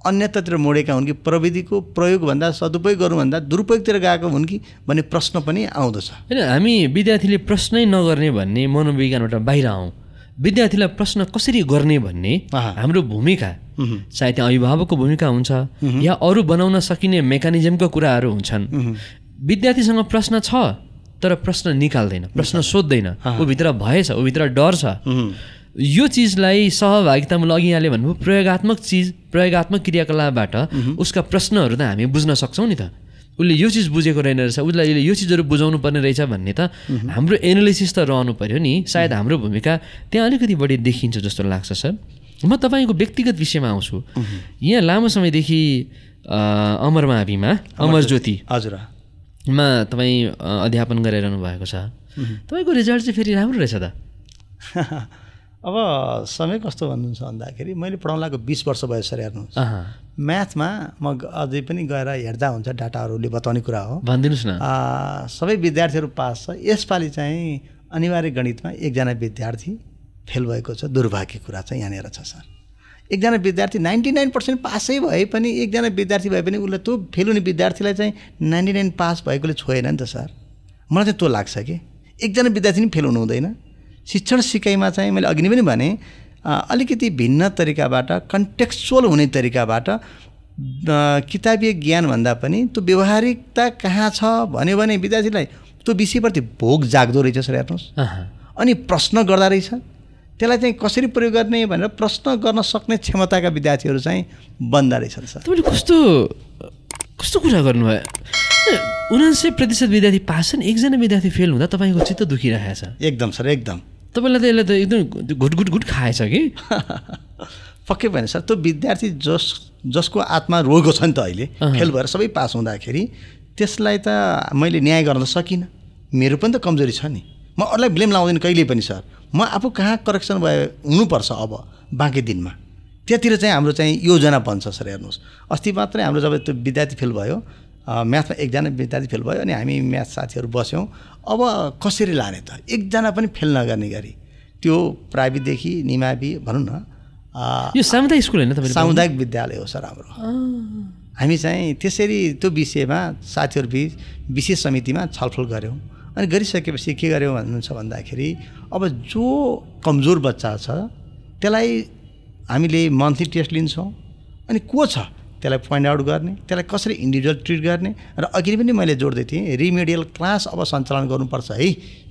अन्यत्रतिर मोडेका हुन् कि प्रविधिको प्रयोगभन्दा सदुपयोग गर्नुभन्दा दुरुपयोगतिर गएको हुन् कि भन्ने प्रश्न पनि आउँदछ होइन हामी विद्यार्थीले प्रश्नै नगर्ने भन्ने मनोविज्ञानबाट बाहिर आउँ विद्यार्थीलाई प्रश्न कसरी गर्ने भन्ने हाम्रो भूमिका चाहे त्यहाँ अभिभावकको भूमिका हुन्छ या अरू बनाउन सकिने मेकानिजमको कुराहरू हुन्छन् विद्यार्थीसँग प्रश्न छ तर प्रश्न निकाल्दैन प्रश्न सोध्दैन ऊभित्र भएछ ऊभित्र डर छ यो चिजलाई सहभागितामा लगिहाल्यो भने प्रयोगत्मक चिज प्रयोगत्मक क्रियाकलापबाट उसका प्रश्नहरू त हामी बुझ्न सक्छौँ नि त उसले यो चिज बुझेको रहेन रहेछ उसलाई यो चिजहरू बुझाउनु पर्ने रहेछ भन्ने त हाम्रो एनालिसिस त रहनु पऱ्यो नि सायद हाम्रो भूमिका त्यहाँ अलिकति बढी देखिन्छ जस्तो लाग्छ सर म तपाईँको व्यक्तिगत विषयमा आउँछु यहाँ लामो समयदेखि अमरमाभीमा अमर ज्योति हजुर मा तपाईँ अध्यापन गरिरहनु भएको छ तपाईँको रिजल्ट चाहिँ फेरि राम्रो रहेछ त अब समय कस्तो भन्नुहुन्छ भन्दाखेरि मैले पढाउनलाएको बिस वर्ष भयो सर हेर्नुहोस् म्याथमा म अझै पनि गएर हेर्दा हुन्छ डाटाहरूले बताउने कुरा हो भनिदिनुहोस् न सबै विद्यार्थीहरू पास छ यसपालि चाहिँ अनिवार्य गणितमा एकजना विद्यार्थी फेल भएको छ दुर्भाग्य कुरा चाहिँ यहाँनिर छ सर एकजना विद्यार्थी नाइन्टी नाइन पर्सेन्ट पासै भए पनि एकजना विद्यार्थी भए पनि उसलाई त्यो फेल हुने विद्यार्थीलाई चाहिँ नाइन्टी नाइन पास भएकोले छोएन नि त सर मलाई चाहिँ त्यो लाग्छ कि एकजना विद्यार्थी पनि फेल हुनु हुँदैन शिक्षण सिकाइमा चाहिँ मैले अघि नै पनि भने अलिकति भिन्न तरिकाबाट कन्टेक्चुअल हुने तरिकाबाट किताबीय ज्ञानभन्दा पनि त्यो व्यवहारिकता कहाँ छ भन्यो भने विद्यार्थीलाई त्यो विषयप्रति भोग जाग्दो रहेछ सर हेर्नुहोस् अनि प्रश्न गर्दा रहेछ त्यसलाई चाहिँ कसरी प्रयोग गर्ने भनेर प्रश्न गर्न सक्ने क्षमताका विद्यार्थीहरू चाहिँ बन्दा रहेछ सर तपाईँले कस्तो कस्तो कुरा गर्नुभयो उनासी प्रतिशत विद्यार्थी पास छन् एकजना विद्यार्थी फेल हुँदा तपाईँको चित्त दुखिरहेको छ एकदम सर एकदम तपाईँलाई त यसले त एकदम घुट घुट खाएछ कि पक्कै भएन सर त्यो विद्यार्थी जस जसको आत्मा रोगो छ नि त अहिले फेल भएर सबै पास हुँदाखेरि त्यसलाई त मैले न्याय गर्न त सकिनँ मेरो पनि त कमजोरी छ नि म अरूलाई ब्लेम लाउँदिनँ कहिले पनि सर म आफू कहाँ करेक्सन भए हुनुपर्छ अब बाँकी दिनमा त्यहाँतिर चाहिँ हाम्रो चाहिँ योजना बन्छ सर हेर्नुहोस् अस्ति मात्रै हाम्रो जब त्यो विद्यार्थी फेल भयो म्याथमा एकजना विद्यार्थी फेल भयो अनि हामी म्याथ साथीहरू बस्यौँ अब कसरी लाने त एकजना पनि फेल नगर्ने गरी त्यो प्राविदेखि निमावि भनौँ न यो सामुदायिक स्कुल होइन सामुदायिक विद्यालय हो सर हाम्रो हामी चाहिँ त्यसरी त्यो विषयमा साथीहरू बिच विशेष समितिमा छलफल गऱ्यौँ अनि गरिसकेपछि के गऱ्यौँ भन्नुहुन्छ भन्दाखेरि अब जो कमजोर बच्चा छ त्यसलाई हामीले मन्थली टेस्ट लिन्छौँ अनि को छ त्यसलाई पोइन्ट आउट गर्ने त्यसलाई कसरी इन्डिभिजुअल ट्रिट गर्ने र अघि पनि मैले जोड्दै थिएँ रिमेडियल क्लास अब सञ्चालन गर्नुपर्छ है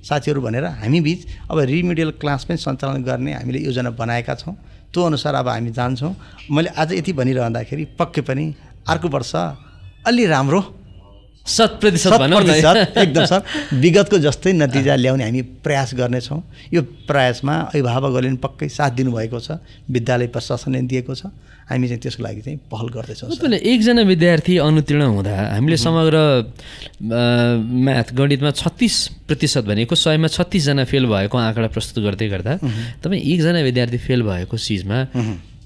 साथीहरू भनेर हामी बिच अब रिमेडियल क्लास पनि सञ्चालन गर्ने हामीले योजना बनाएका छौँ त्यो अनुसार अब हामी जान्छौँ मैले आज यति भनिरहँदाखेरि पक्कै पनि अर्को वर्ष अलि राम्रो शत प्रतिशत एकदम सर विगतको जस्तै नतिजा ल्याउने हामी प्रयास गर्नेछौँ यो प्रयासमा अभिभावकहरूले पनि पक्कै साथ दिनुभएको छ विद्यालय प्रशासनले दिएको छ हामी चाहिँ त्यसको लागि चाहिँ पहल गर्दैछौँ तपाईँले एकजना विद्यार्थी अनुतीर्ण हुँदा हामीले समग्र म्याथ गणितमा छत्तिस प्रतिशत भनेको सयमा छत्तिसजना फेल भएको आँकडा प्रस्तुत गर्दै गर्दा तपाईँ एकजना विद्यार्थी फेल भएको चिजमा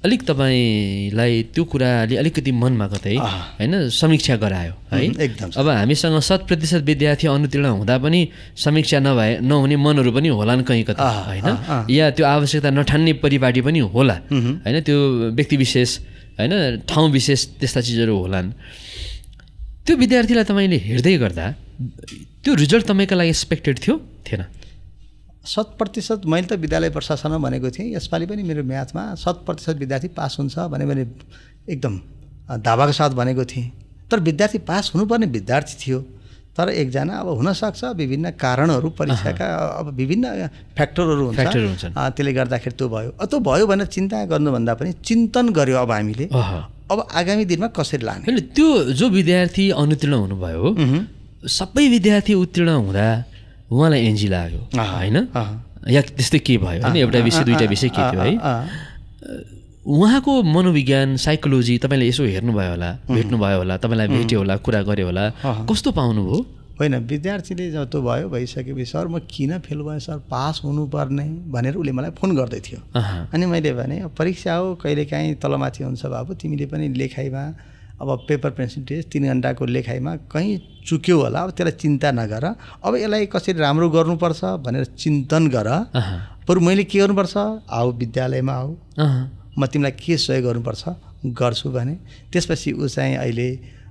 अलिक तपाईँलाई त्यो कुराले अलिकति मनमा कतै होइन समीक्षा गरायो है एकदम अब हामीसँग शत प्रतिशत विद्यार्थी अनुतीर्ण हुँदा पनि समीक्षा नभए नहुने मनहरू पनि होलान् कहीँ कतै होइन या त्यो आवश्यकता नठान्ने परिपाटी पनि होला होइन त्यो व्यक्ति विशेष होइन ठाउँ विशेष त्यस्ता चिजहरू होलान् त्यो विद्यार्थीलाई तपाईँले हेर्दै गर्दा त्यो रिजल्ट तपाईँको लागि एक्सपेक्टेड थियो थिएन शत प्रतिशत मैले त विद्यालय प्रशासनमा भनेको थिएँ यसपालि पनि मेरो म्याथमा शत प्रतिशत विद्यार्थी पास हुन्छ भने मैले एकदम धाबाको साथ भनेको थिएँ तर विद्यार्थी पास हुनुपर्ने विद्यार्थी थियो तर एकजना अब हुनसक्छ विभिन्न कारणहरू परीक्षाका अब विभिन्न फ्याक्टरहरू हुन्छ त्यसले गर्दाखेरि त्यो भयो त्यो भयो भनेर चिन्ता गर्नुभन्दा पनि चिन्तन गऱ्यो अब हामीले अब आगामी दिनमा कसरी लाने त्यो जो विद्यार्थी अनुत्तीर्ण हुनुभयो सबै विद्यार्थी उत्तीर्ण हुँदा उहाँलाई एनजी लाग्यो होइन या त्यस्तै के भयो होइन एउटा विषय दुइटा विषय के थियो है उहाँको मनोविज्ञान साइकोलोजी तपाईँले यसो हेर्नुभयो होला भेट्नुभयो होला तपाईँलाई भेट्यो होला कुरा गर्यो होला कस्तो पाउनुभयो होइन विद्यार्थीले जस्तो भयो भइसकेपछि सर म किन फेल भएँ सर पास हुनुपर्ने भनेर उसले मलाई फोन गर्दै थियो अनि मैले भने परीक्षा हो कहिलेकाहीँ तलमाथि हुन्छ बाबु तिमीले पनि लेखाइमा अब पेपर पेन्सिन्टेज तिन घन्टाको लेखाइमा कहीँ चुक्यो होला अब त्यसलाई चिन्ता नगर अब यसलाई कसरी राम्रो गर्नुपर्छ भनेर चिन्तन गर बरु मैले के गर्नुपर्छ आऊ विद्यालयमा आऊ म तिमीलाई के सहयोग गर्नुपर्छ गर्छु भने त्यसपछि ऊ चाहिँ अहिले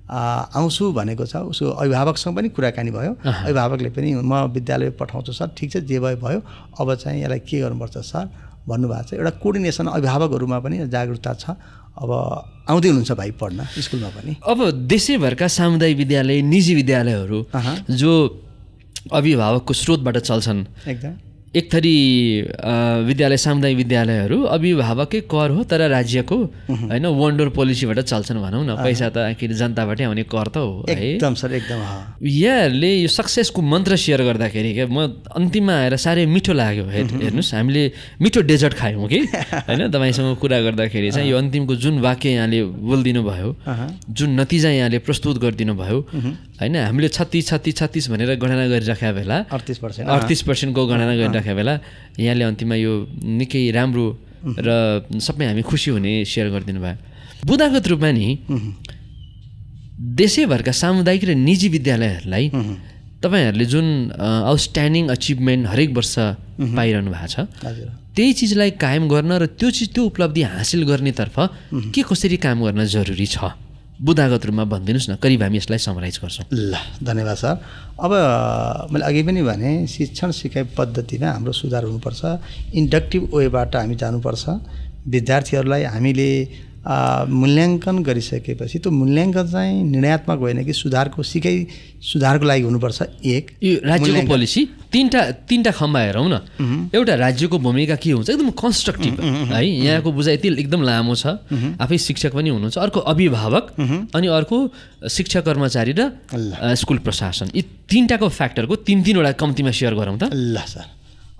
आउँछु भनेको छ उसको अभिभावकसँग पनि कुराकानी भयो अभिभावकले पनि म विद्यालय पठाउँछु सर ठिक छ जे भयो भयो अब चाहिँ यसलाई के गर्नुपर्छ सर भन्नुभएको छ एउटा कोर्डिनेसन अभिभावकहरूमा पनि जागरुकता छ अब आउँदै हुनुहुन्छ भाइ पढ्न स्कुलमा पनि अब देशैभरका सामुदायिक विद्यालय निजी विद्यालयहरू जो अभिभावकको स्रोतबाट चल्छन् एकदम एक थरी विद्यालय सामुदायिक विद्यालयहरू अभिभावकै कर हो तर राज्यको होइन वान डोर पोलिसीबाट चल्छन् भनौँ न पैसा त आखिर जनताबाटै आउने कर त हो एकदम सर एकदम यहाँहरूले यो सक्सेसको मन्त्र सेयर गर्दाखेरि क्या म अन्तिममा आएर साह्रै मिठो लाग्यो हेर्नुहोस् हामीले मिठो डेजर्ट खायौँ कि होइन तपाईँसँग कुरा गर्दाखेरि चाहिँ यो अन्तिमको जुन वाक्य यहाँले बोलिदिनु भयो जुन नतिजा यहाँले प्रस्तुत गरिदिनु भयो होइन हामीले छत्तिस छत्तिस छत्तिस भनेर गणना गरिराख्या बेला अडतिस पर्सेन्ट अडतिस पर्सेन्टको गणना गरिराखेको राखेको बेला यहाँले अन्तिममा यो निकै राम्रो र सबै हामी खुसी हुने सेयर गरिदिनु भयो बुदागत रूपमा नि देशैभरका सामुदायिक र निजी विद्यालयहरूलाई तपाईँहरूले जुन आउटस्ट्यान्डिङ अचिभमेन्ट हरेक वर्ष पाइरहनु भएको छ त्यही चिजलाई कायम गर्न र त्यो चिज त्यो उपलब्धि हासिल गर्नेतर्फ के कसरी काम गर्न जरुरी छ बुदागत रूपमा भनिदिनुहोस् न करिब हामी यसलाई समराइज गर्छौँ ल धन्यवाद सर अब मैले अघि पनि भने शिक्षण सिकाइ पद्धतिमा हाम्रो सुधार हुनुपर्छ इन्डक्टिभ वेबाट हामी जानुपर्छ विद्यार्थीहरूलाई हामीले मूल्याङ्कन गरिसकेपछि त्यो मूल्याङ्कन चाहिँ निर्णयात्मक होइन कि सुधारको सिकै सुधारको लागि हुनुपर्छ एक यो राज्यको पोलिसी तिनवटा तिनवटा खम्बा हेरौँ न एउटा राज्यको भूमिका के हुन्छ एकदम कन्स्ट्रक्टिभ है यहाँको बुझाइ यति एकदम लामो छ आफै शिक्षक पनि हुनुहुन्छ अर्को अभिभावक अनि अर्को शिक्षा कर्मचारी र स्कुल प्रशासन यी तिनवटाको फ्याक्टरको तिन तिनवटा कम्तीमा सेयर गरौँ त ल सर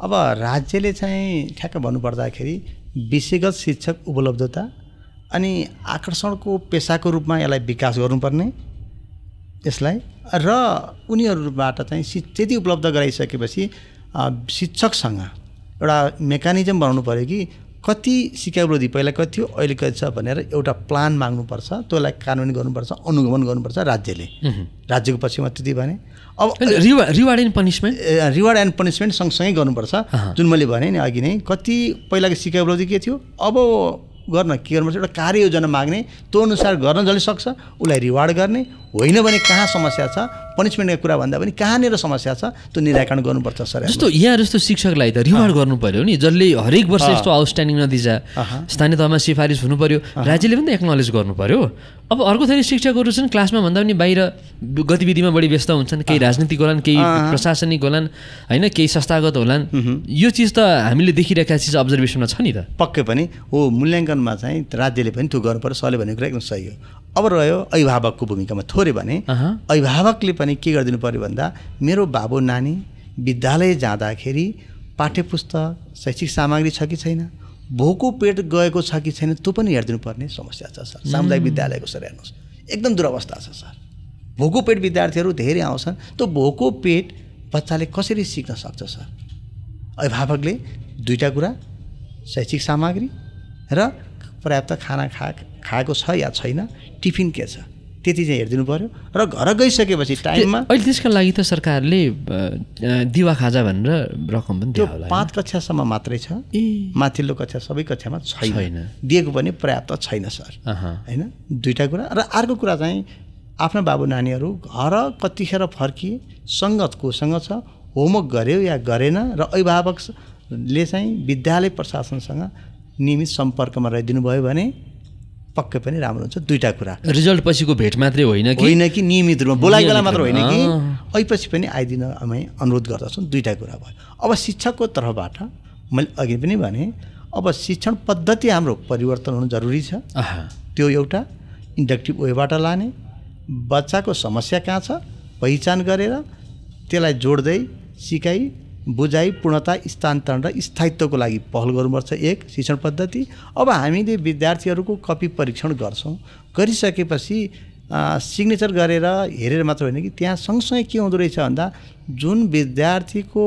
अब राज्यले चाहिँ ठ्याक्क भन्नुपर्दाखेरि विषयगत शिक्षक उपलब्धता अनि आकर्षणको पेसाको रूपमा यसलाई विकास गर्नुपर्ने यसलाई र उनीहरूबाट चाहिँ त्यति उपलब्ध गराइसकेपछि शिक्षकसँग एउटा मेकानिजम बनाउनु पऱ्यो कि कति विरोधी पहिला कति थियो अहिले कति छ भनेर एउटा प्लान माग्नुपर्छ त्यसलाई कानुन गर्नुपर्छ अनुगमन गर्नुपर्छ राज्यले राज्यको पछिमा त्यति भने अब रिवा reward and punishment reward and punishment सँगसँगै गर्नुपर्छ जुन मैले भने नि अघि नै कति पहिलाको विरोधी के थियो अब गर्न के गर्नुपर्छ एउटा कार्ययोजना माग्ने त्यो अनुसार गर्न जसले सक्छ उसलाई रिवार्ड गर्ने होइन भने कहाँ समस्या छ पनिसमेन्टको कुरा भन्दा पनि कहाँनिर समस्या छ त्यो निराकरण गर्नुपर्छ सर जस्तो यहाँ जस्तो शिक्षकलाई त रिवार्ड गर्नु पऱ्यो नि जसले हरेक वर्ष यस्तो आउटस्ट्यान्डिङ नदिजा स्थानीय तहमा सिफारिस हुनु पऱ्यो राज्यले पनि त एक्नोलेज गर्नु पऱ्यो अब अर्को थरी शिक्षकहरू छन् क्लासमा भन्दा पनि बाहिर गतिविधिमा बढी व्यस्त हुन्छन् केही राजनीतिक होलान् केही प्रशासनिक होलान् होइन केही संस्थागत होलान् यो चिज त हामीले देखिरहेका चिज अब्जर्भेसनमा छ नि त पक्कै पनि हो मूल्याङ्कनमा चाहिँ राज्यले पनि त्यो गर्नु पर्यो सरले भनेको कुरा एकदम सही हो अब रह्यो अभिभावकको भूमिकामा थोरै भने अभिभावकले पनि के गरिदिनु पऱ्यो भन्दा मेरो बाबु नानी विद्यालय जाँदाखेरि पाठ्य पुस्तक शैक्षिक सामग्री छ कि छैन भोको पेट गएको छ कि छैन त्यो पनि हेरिदिनु पर्ने समस्या छ सर सामुदायिक विद्यालयको सर हेर्नुहोस् एकदम दुरवस्था छ सर भोको पेट विद्यार्थीहरू धेरै आउँछन् त्यो भोको पेट बच्चाले कसरी सिक्न सक्छ सर अभिभावकले दुईवटा कुरा शैक्षिक सामग्री र पर्याप्त खाना खा खाएको छ या छैन टिफिन के छ त्यति चाहिँ हेरिदिनु पऱ्यो र घर गइसकेपछि टाइममा अहिले त्यसका लागि त सरकारले दिवा खाजा भनेर रकम पनि त्यो पाँच कक्षासम्म मात्रै छ माथिल्लो कक्षा सबै कक्षामा छैन दिएको पनि पर्याप्त छैन सर होइन दुइटा कुरा र अर्को कुरा चाहिँ आफ्ना बाबु नानीहरू घर कतिखेर फर्किए सङ्गत कोसँग छ होमवर्क गर्यो या गरेन र अभिभावकले चाहिँ विद्यालय प्रशासनसँग नियमित सम्पर्कमा रहिदिनु भयो भने पक्कै पनि राम्रो हुन्छ दुइटा कुरा रिजल्ट पछिको भेट मात्रै होइन कि होइन कि नियमित रूपमा बोलाइ बेला मात्र होइन कि ऐपछि पनि आइदिन हामी अनुरोध गर्दछौँ दुइटा कुरा भयो अब शिक्षकको तर्फबाट मैले अघि पनि भने अब शिक्षण पद्धति हाम्रो परिवर्तन हुनु जरुरी छ त्यो एउटा इन्डक्टिभ वेबाट लाने बच्चाको समस्या कहाँ छ पहिचान गरेर त्यसलाई जोड्दै सिकाइ बुझाइ पूर्णता स्थानान्तरण र स्थायित्वको लागि पहल गर्नुपर्छ एक शिक्षण पद्धति अब हामीले विद्यार्थीहरूको कपी परीक्षण गर्छौँ गरिसकेपछि सिग्नेचर गरेर हेरेर मात्र होइन कि त्यहाँ सँगसँगै के हुँदो रहेछ भन्दा जुन विद्यार्थीको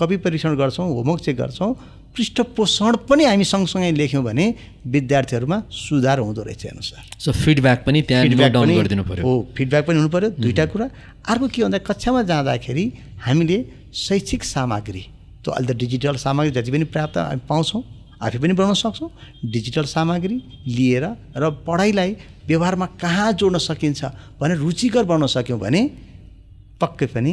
कपी परीक्षण गर्छौँ होमवर्क चेक गर्छौँ पृष्ठपोषण पनि हामी सँगसँगै लेख्यौँ भने विद्यार्थीहरूमा सुधार हुँदो रहेछ अनुसार सो फिडब्याक पनि त्यहाँ फिडब्याक डाउन गरिदिनु पऱ्यो हो फिडब्याक पनि हुनु पऱ्यो दुइटा कुरा अर्को के भन्दा कक्षामा जाँदाखेरि हामीले शैक्षिक सामग्री त्यो अहिले त डिजिटल सामग्री जति पनि प्राप्त हामी पाउँछौँ आफै पनि बनाउन सक्छौँ डिजिटल सामग्री लिएर र पढाइलाई व्यवहारमा कहाँ जोड्न सकिन्छ भने रुचिकर बनाउन सक्यौँ भने पक्कै पनि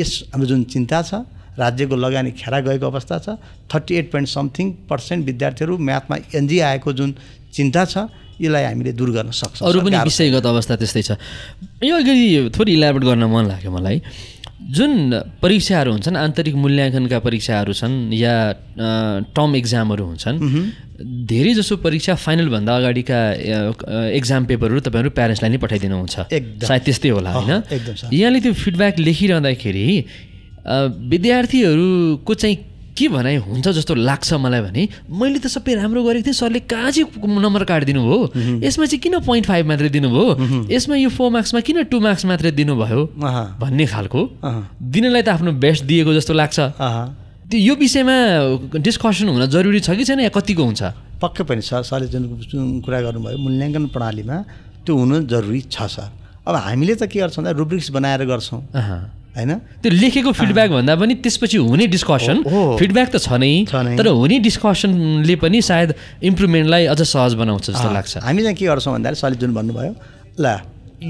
यस हाम्रो जुन चिन्ता छ राज्यको लगानी खेरा गएको अवस्था छ thirty eight point something percent विद्यार्थीहरू म्याथमा एनजी आएको जुन चिन्ता छ यसलाई हामीले दूर गर्न सक्छौँ अरू पनि विषयगत अवस्था त्यस्तै छ यो अलिकति थोरै इलाबोरेट गर्न मन लाग्यो मलाई जुन परीक्षाहरू हुन्छन् आन्तरिक मूल्याङ्कनका परीक्षाहरू छन् या टर्म इक्जामहरू हुन्छन् धेरै जसो परीक्षा फाइनलभन्दा अगाडिका एक्जाम पेपरहरू तपाईँहरू प्यारेन्ट्सलाई नै पठाइदिनुहुन्छ सायद त्यस्तै होला होइन यहाँले त्यो फिडब्याक लेखिरहँदाखेरि विद्यार्थीहरूको चाहिँ के भनाइ हुन्छ जस्तो लाग्छ मलाई भने मैले त सबै राम्रो गरेको थिएँ सरले कहाँ चाहिँ नम्बर काटिदिनु भयो यसमा चाहिँ किन पोइन्ट फाइभ मात्रै दिनुभयो यसमा यो फोर मार्क्समा किन टू मार्क्स मात्रै दिनुभयो भन्ने खालको दिनलाई त आफ्नो बेस्ट दिएको जस्तो लाग्छ त्यो यो विषयमा डिस्कसन हुन जरुरी छ कि छैन या कतिको हुन्छ पक्कै पनि सर सरले जुन कुरा गर्नुभयो मूल्याङ्कन प्रणालीमा त्यो हुनु जरुरी छ सर अब हामीले त के गर्छौँ भन्दा रुब्रिक्स बनाएर गर्छौँ होइन त्यो लेखेको फिडब्याक भन्दा पनि त्यसपछि हुने डिस्कसन फिडब्याक त छ नै तर हुने डिस्कसनले पनि सायद इम्प्रुभमेन्टलाई अझ सहज बनाउँछ जस्तो लाग्छ हामी चाहिँ के गर्छौँ भन्दाखेरि सलिद जुन भन्नुभयो ल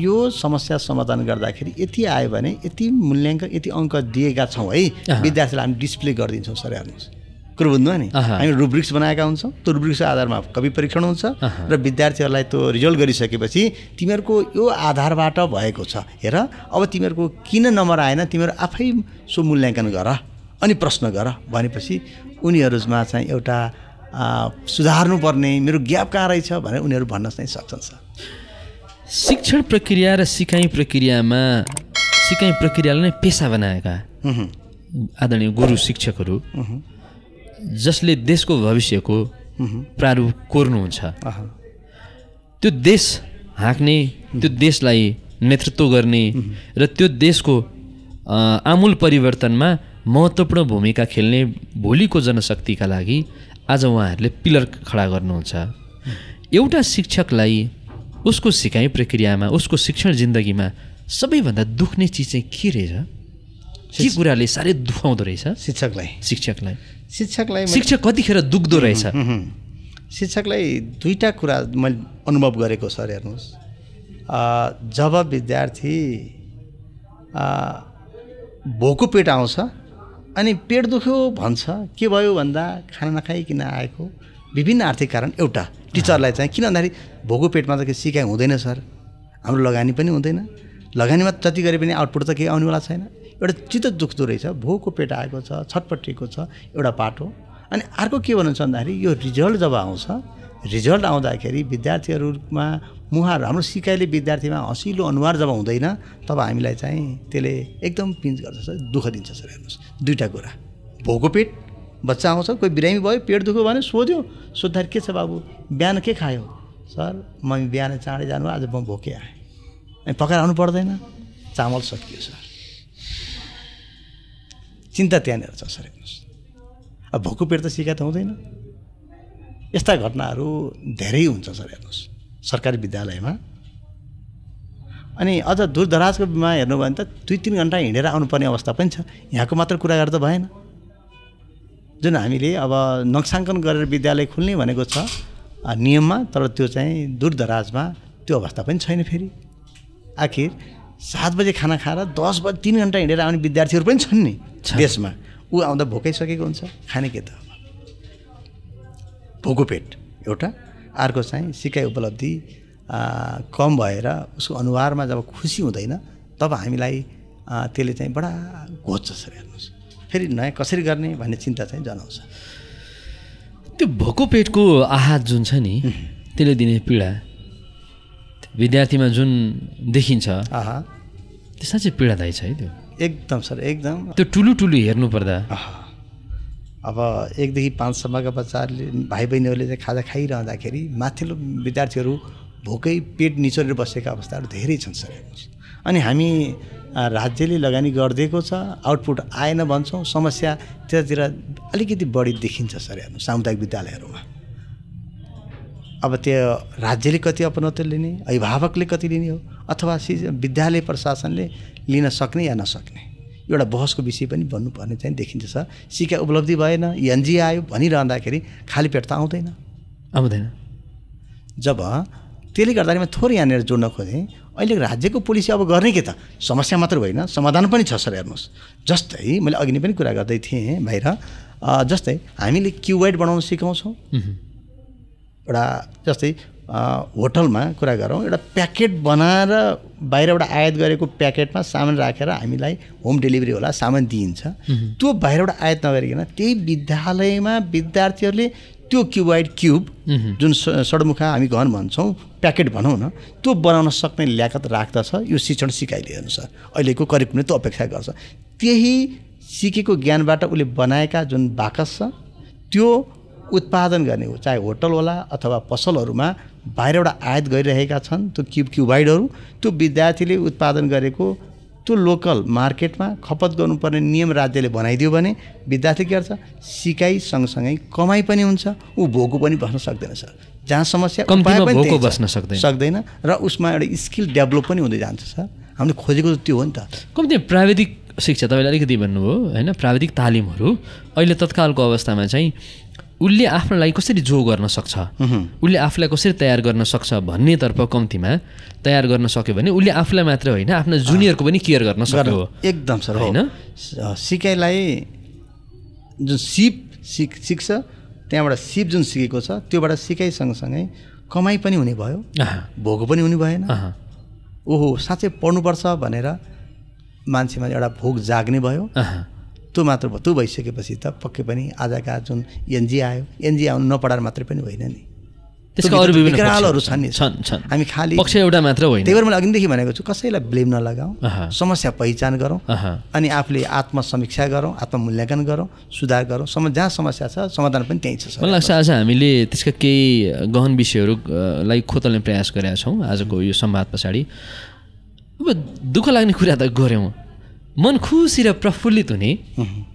यो समस्या समाधान गर्दाखेरि यति आयो भने यति मूल्याङ्कन यति अङ्क दिएका छौँ है विद्यार्थीलाई हामी डिस्प्ले गरिदिन्छौँ सर हेर्नुहोस् कुरो बुझ्नुभयो नि हामी रुब्रिक्स बनाएका हुन्छौँ त्यो रुब्रिक्स आधारमा कवि परीक्षण हुन्छ र विद्यार्थीहरूलाई त्यो रिजल्ट गरिसकेपछि तिमीहरूको यो आधारबाट भएको छ हेर अब तिमीहरूको किन नम्बर आएन तिमीहरू आफै सो मूल्याङ्कन गर अनि प्रश्न गर भनेपछि उनीहरूमा चाहिँ एउटा सुधार्नुपर्ने मेरो ग्याप कहाँ रहेछ भनेर उनीहरू भन्न चाहिँ सक्छन् सर शिक्षण प्रक्रिया र सिकाइ प्रक्रियामा सिकाइ प्रक्रियालाई नै पेसा बनाएका आदरणीय गुरु शिक्षकहरू जसले देशको भविष्यको प्रारूप कोर्नुहुन्छ त्यो देश हाँक्ने त्यो देशलाई नेतृत्व गर्ने र त्यो देशको आमूल परिवर्तनमा महत्त्वपूर्ण भूमिका खेल्ने भोलिको जनशक्तिका लागि आज उहाँहरूले पिलर खडा गर्नुहुन्छ एउटा शिक्षकलाई उसको सिकाइ प्रक्रियामा उसको शिक्षण जिन्दगीमा सबैभन्दा दुख्ने चिज चाहिँ के रहेछ के कुराले साह्रै दुखाउँदो रहेछ शिक्षकलाई शिक्षकलाई शिक्षकलाई शिक्षक कतिखेर दुख्दो रहेछ शिक्षकलाई दुईवटा कुरा मैले अनुभव गरेको सर हेर्नुहोस् जब विद्यार्थी भोको पेट आउँछ अनि पेट दुख्यो भन्छ के भयो भन्दा खाना नखाइकन आएको विभिन्न आर्थिक कारण एउटा टिचरलाई चाहिँ किन भन्दाखेरि भोको पेटमा त केही सिकाइ हुँदैन सर हाम्रो लगानी पनि हुँदैन लगानीमा जति गरे पनि आउटपुट त केही आउनेवाला छैन एउटा चित्त दुख्दो रहेछ भोको पेट आएको छ छटपट्टिको छ एउटा पाटो अनि अर्को के भन्नु भन्नुहुन्छ भन्दाखेरि यो रिजल्ट जब आउँछ रिजल्ट आउँदाखेरि विद्यार्थीहरूमा मुहार हाम्रो सिकाइले विद्यार्थीमा हँसिलो अनुहार जब हुँदैन तब हामीलाई चाहिँ त्यसले एकदम पिन्च गर्छ सर दुःख दिन्छ सर हेर्नुहोस् दुइटा कुरा भोको पेट बच्चा आउँछ कोही बिरामी भयो पेट दुख्यो भने सोध्यो सोद्धाखेरि के छ बाबु बिहान के खायो सर मम्मी बिहान चाँडै जानु आज म भोकै आएँ अनि पकाएर आउनु पर्दैन चामल सकियो सर चिन्ता त्यहाँनिर छ सर हेर्नुहोस् अब भोको पेट त सिकायत हुँदैन यस्ता घटनाहरू धेरै हुन्छ सर हेर्नुहोस् सरकारी विद्यालयमा अनि अझ दूरदराजको बिमा हेर्नुभयो भने त दुई तिन घन्टा हिँडेर आउनुपर्ने अवस्था पनि छ यहाँको मात्र कुरा गरेर त भएन जुन हामीले अब नक्साङ्कन गरेर विद्यालय खोल्ने भनेको छ नियममा तर त्यो चाहिँ दूरदराजमा त्यो अवस्था पनि छैन फेरि आखिर सात बजे खाना खाएर दस बजे तिन घन्टा हिँडेर आउने विद्यार्थीहरू पनि छन् नि देशमा ऊ आउँदा भोकाइसकेको हुन्छ खाने के त भोको पेट एउटा अर्को चाहिँ सिकाइ उपलब्धि कम भएर उसको अनुहारमा जब खुसी हुँदैन तब हामीलाई त्यसले चाहिँ बडा घोच्छ सर हेर्नुहोस् फेरि नयाँ कसरी गर्ने भन्ने चिन्ता चाहिँ जनाउँछ त्यो भोको पेटको आहात जुन छ नि त्यसले दिने पीडा विद्यार्थीमा जुन देखिन्छ त्यो चाहिँ पीडादायी छ है त्यो एकदम सर एकदम त्यो टुलु टुलु हेर्नु पर्दा अब एकदेखि पाँचसम्मका बच्चाहरूले भाइ बहिनीहरूले चाहिँ खाजा खाइरहँदाखेरि माथिल्लो विद्यार्थीहरू भोकै पेट निचोरेर बसेका अवस्थाहरू धेरै छन् सर अनि हामी राज्यले लगानी गरिदिएको छ आउटपुट आएन भन्छौँ समस्या त्यतातिर अलिकति बढी देखिन्छ सर हेर्नु सामुदायिक विद्यालयहरूमा अब त्यो राज्यले कति अपनत्व लिने अभिभावकले कति लिने हो अथवा विद्यालय प्रशासनले लिन सक्ने या नसक्ने एउटा बहसको विषय पनि भन्नुपर्ने चाहिँ देखिन्छ सर सिक्का उपलब्धि भएन एनजिए आयो भनिरहँदाखेरि खाली पेट त आउँदैन आउँदैन जब त्यसले गर्दाखेरि म थोरै यहाँनिर जोड्न खोजेँ अहिले राज्यको पोलिसी अब गर्ने के त समस्या मात्र होइन समाधान पनि छ सर हेर्नुहोस् जस्तै मैले अघि नै पनि कुरा गर्दै थिएँ बाहिर जस्तै हामीले क्युवाइड बनाउन सिकाउँछौँ एउटा जस्तै होटलमा कुरा गरौँ एउटा प्याकेट बनाएर बाहिरबाट आयात गरेको प्याकेटमा सामान राखेर हामीलाई होम डेलिभरी होला सामान दिइन्छ त्यो बाहिरबाट आयात नगरिकन त्यही विद्यालयमा विद्यार्थीहरूले त्यो क्युबाइड क्युब जुन सडमुखा हामी घन भन्छौँ प्याकेट भनौँ न त्यो बनाउन सक्ने ल्याकत राख्दछ यो शिक्षण सिकाइले अनुसार अहिलेको कुनै त्यो अपेक्षा गर्छ त्यही सिकेको ज्ञानबाट उसले बनाएका जुन बाकस छ त्यो उत्पादन गर्ने हो चाहे होटल होला अथवा पसलहरूमा बाहिरबाट आयात गरिरहेका छन् त्यो क्युब क्युबाइडहरू त्यो विद्यार्थीले उत्पादन गरेको त्यो लोकल मार्केटमा खपत गर्नुपर्ने नियम राज्यले बनाइदियो भने विद्यार्थी के गर्छ सिकाइ सँगसँगै कमाइ पनि हुन्छ ऊ भोको पनि बस्न सक्दैन सर जहाँ समस्या भोको बस्न सक्दैन सक्दैन र उसमा एउटा स्किल डेभलप पनि हुँदै जान्छ सर हामीले खोजेको त्यो हो नि त कम्ती प्राविधिक शिक्षा तपाईँले अलिकति भन्नुभयो होइन प्राविधिक तालिमहरू अहिले तत्कालको अवस्थामा चाहिँ उसले आफ्नोलाई कसरी जो गर्न सक्छ उसले आफूलाई कसरी तयार गर्न सक्छ भन्नेतर्फ कम्तीमा तयार गर्न सक्यो भने उसले आफूलाई मात्र होइन आफ्नो जुनियरको पनि केयर गर्न सक्यो एकदम सर होइन सिकाइलाई जुन सिप सिक सिक्छ त्यहाँबाट सिप जुन सिकेको छ त्योबाट सिकाइ सँगसँगै कमाइ पनि हुने भयो भोग पनि हुने भएन ओहो साँच्चै पढ्नुपर्छ भनेर मान्छेमा एउटा भोग जाग्ने भयो त्यो मात्र भयो त्यो भइसकेपछि त पक्कै पनि आजका जुन एनजी आयो एनजी आउनु नपढाएर मात्रै पनि होइन नि त्यसको अरू विकरालहरू छन् नि छन् छन् हामी खालि पक्ष एउटा मात्र होइन त्यही भएर मैले अघिदेखि भनेको छु कसैलाई ब्लेम नलगाऊ समस्या पहिचान गरौँ अनि आफूले आत्मसमीक्षा गरौँ आत्ममूल्याङ्कन गरौँ सुधार गरौँ सम जहाँ समस्या छ समाधान पनि त्यहीँ छ मलाई लाग्छ आज हामीले त्यसका केही गहन विषयहरूलाई खोतल्ने प्रयास गरेका छौँ आजको यो संवाद पछाडि अब दुःख लाग्ने कुरा त गऱ्यौँ मन खुसी र प्रफुल्लित हुने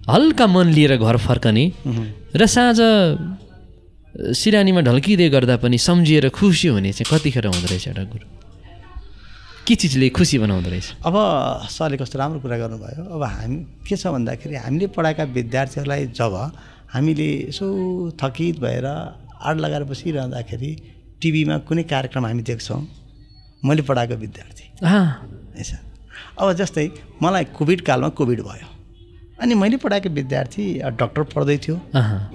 हल्का मन लिएर घर फर्कने र साँझ सिरानीमा ढल्किँदै गर्दा पनि सम्झिएर खुसी हुने चाहिँ कतिखेर हुँदो रहेछ एउटा गुरु के चिजले खुसी बनाउँदो रहेछ अब सरले कस्तो राम्रो कुरा गर्नुभयो अब हामी के छ भन्दाखेरि हामीले पढाएका विद्यार्थीहरूलाई जब हामीले यसो थकित भएर आड लगाएर बसिरहँदाखेरि टिभीमा कुनै कार्यक्रम हामी देख्छौँ मैले पढाएको विद्यार्थी अब जस्तै मलाई कोभिड कालमा कोभिड भयो अनि मैले पढाएको विद्यार्थी डक्टर पढ्दै थियो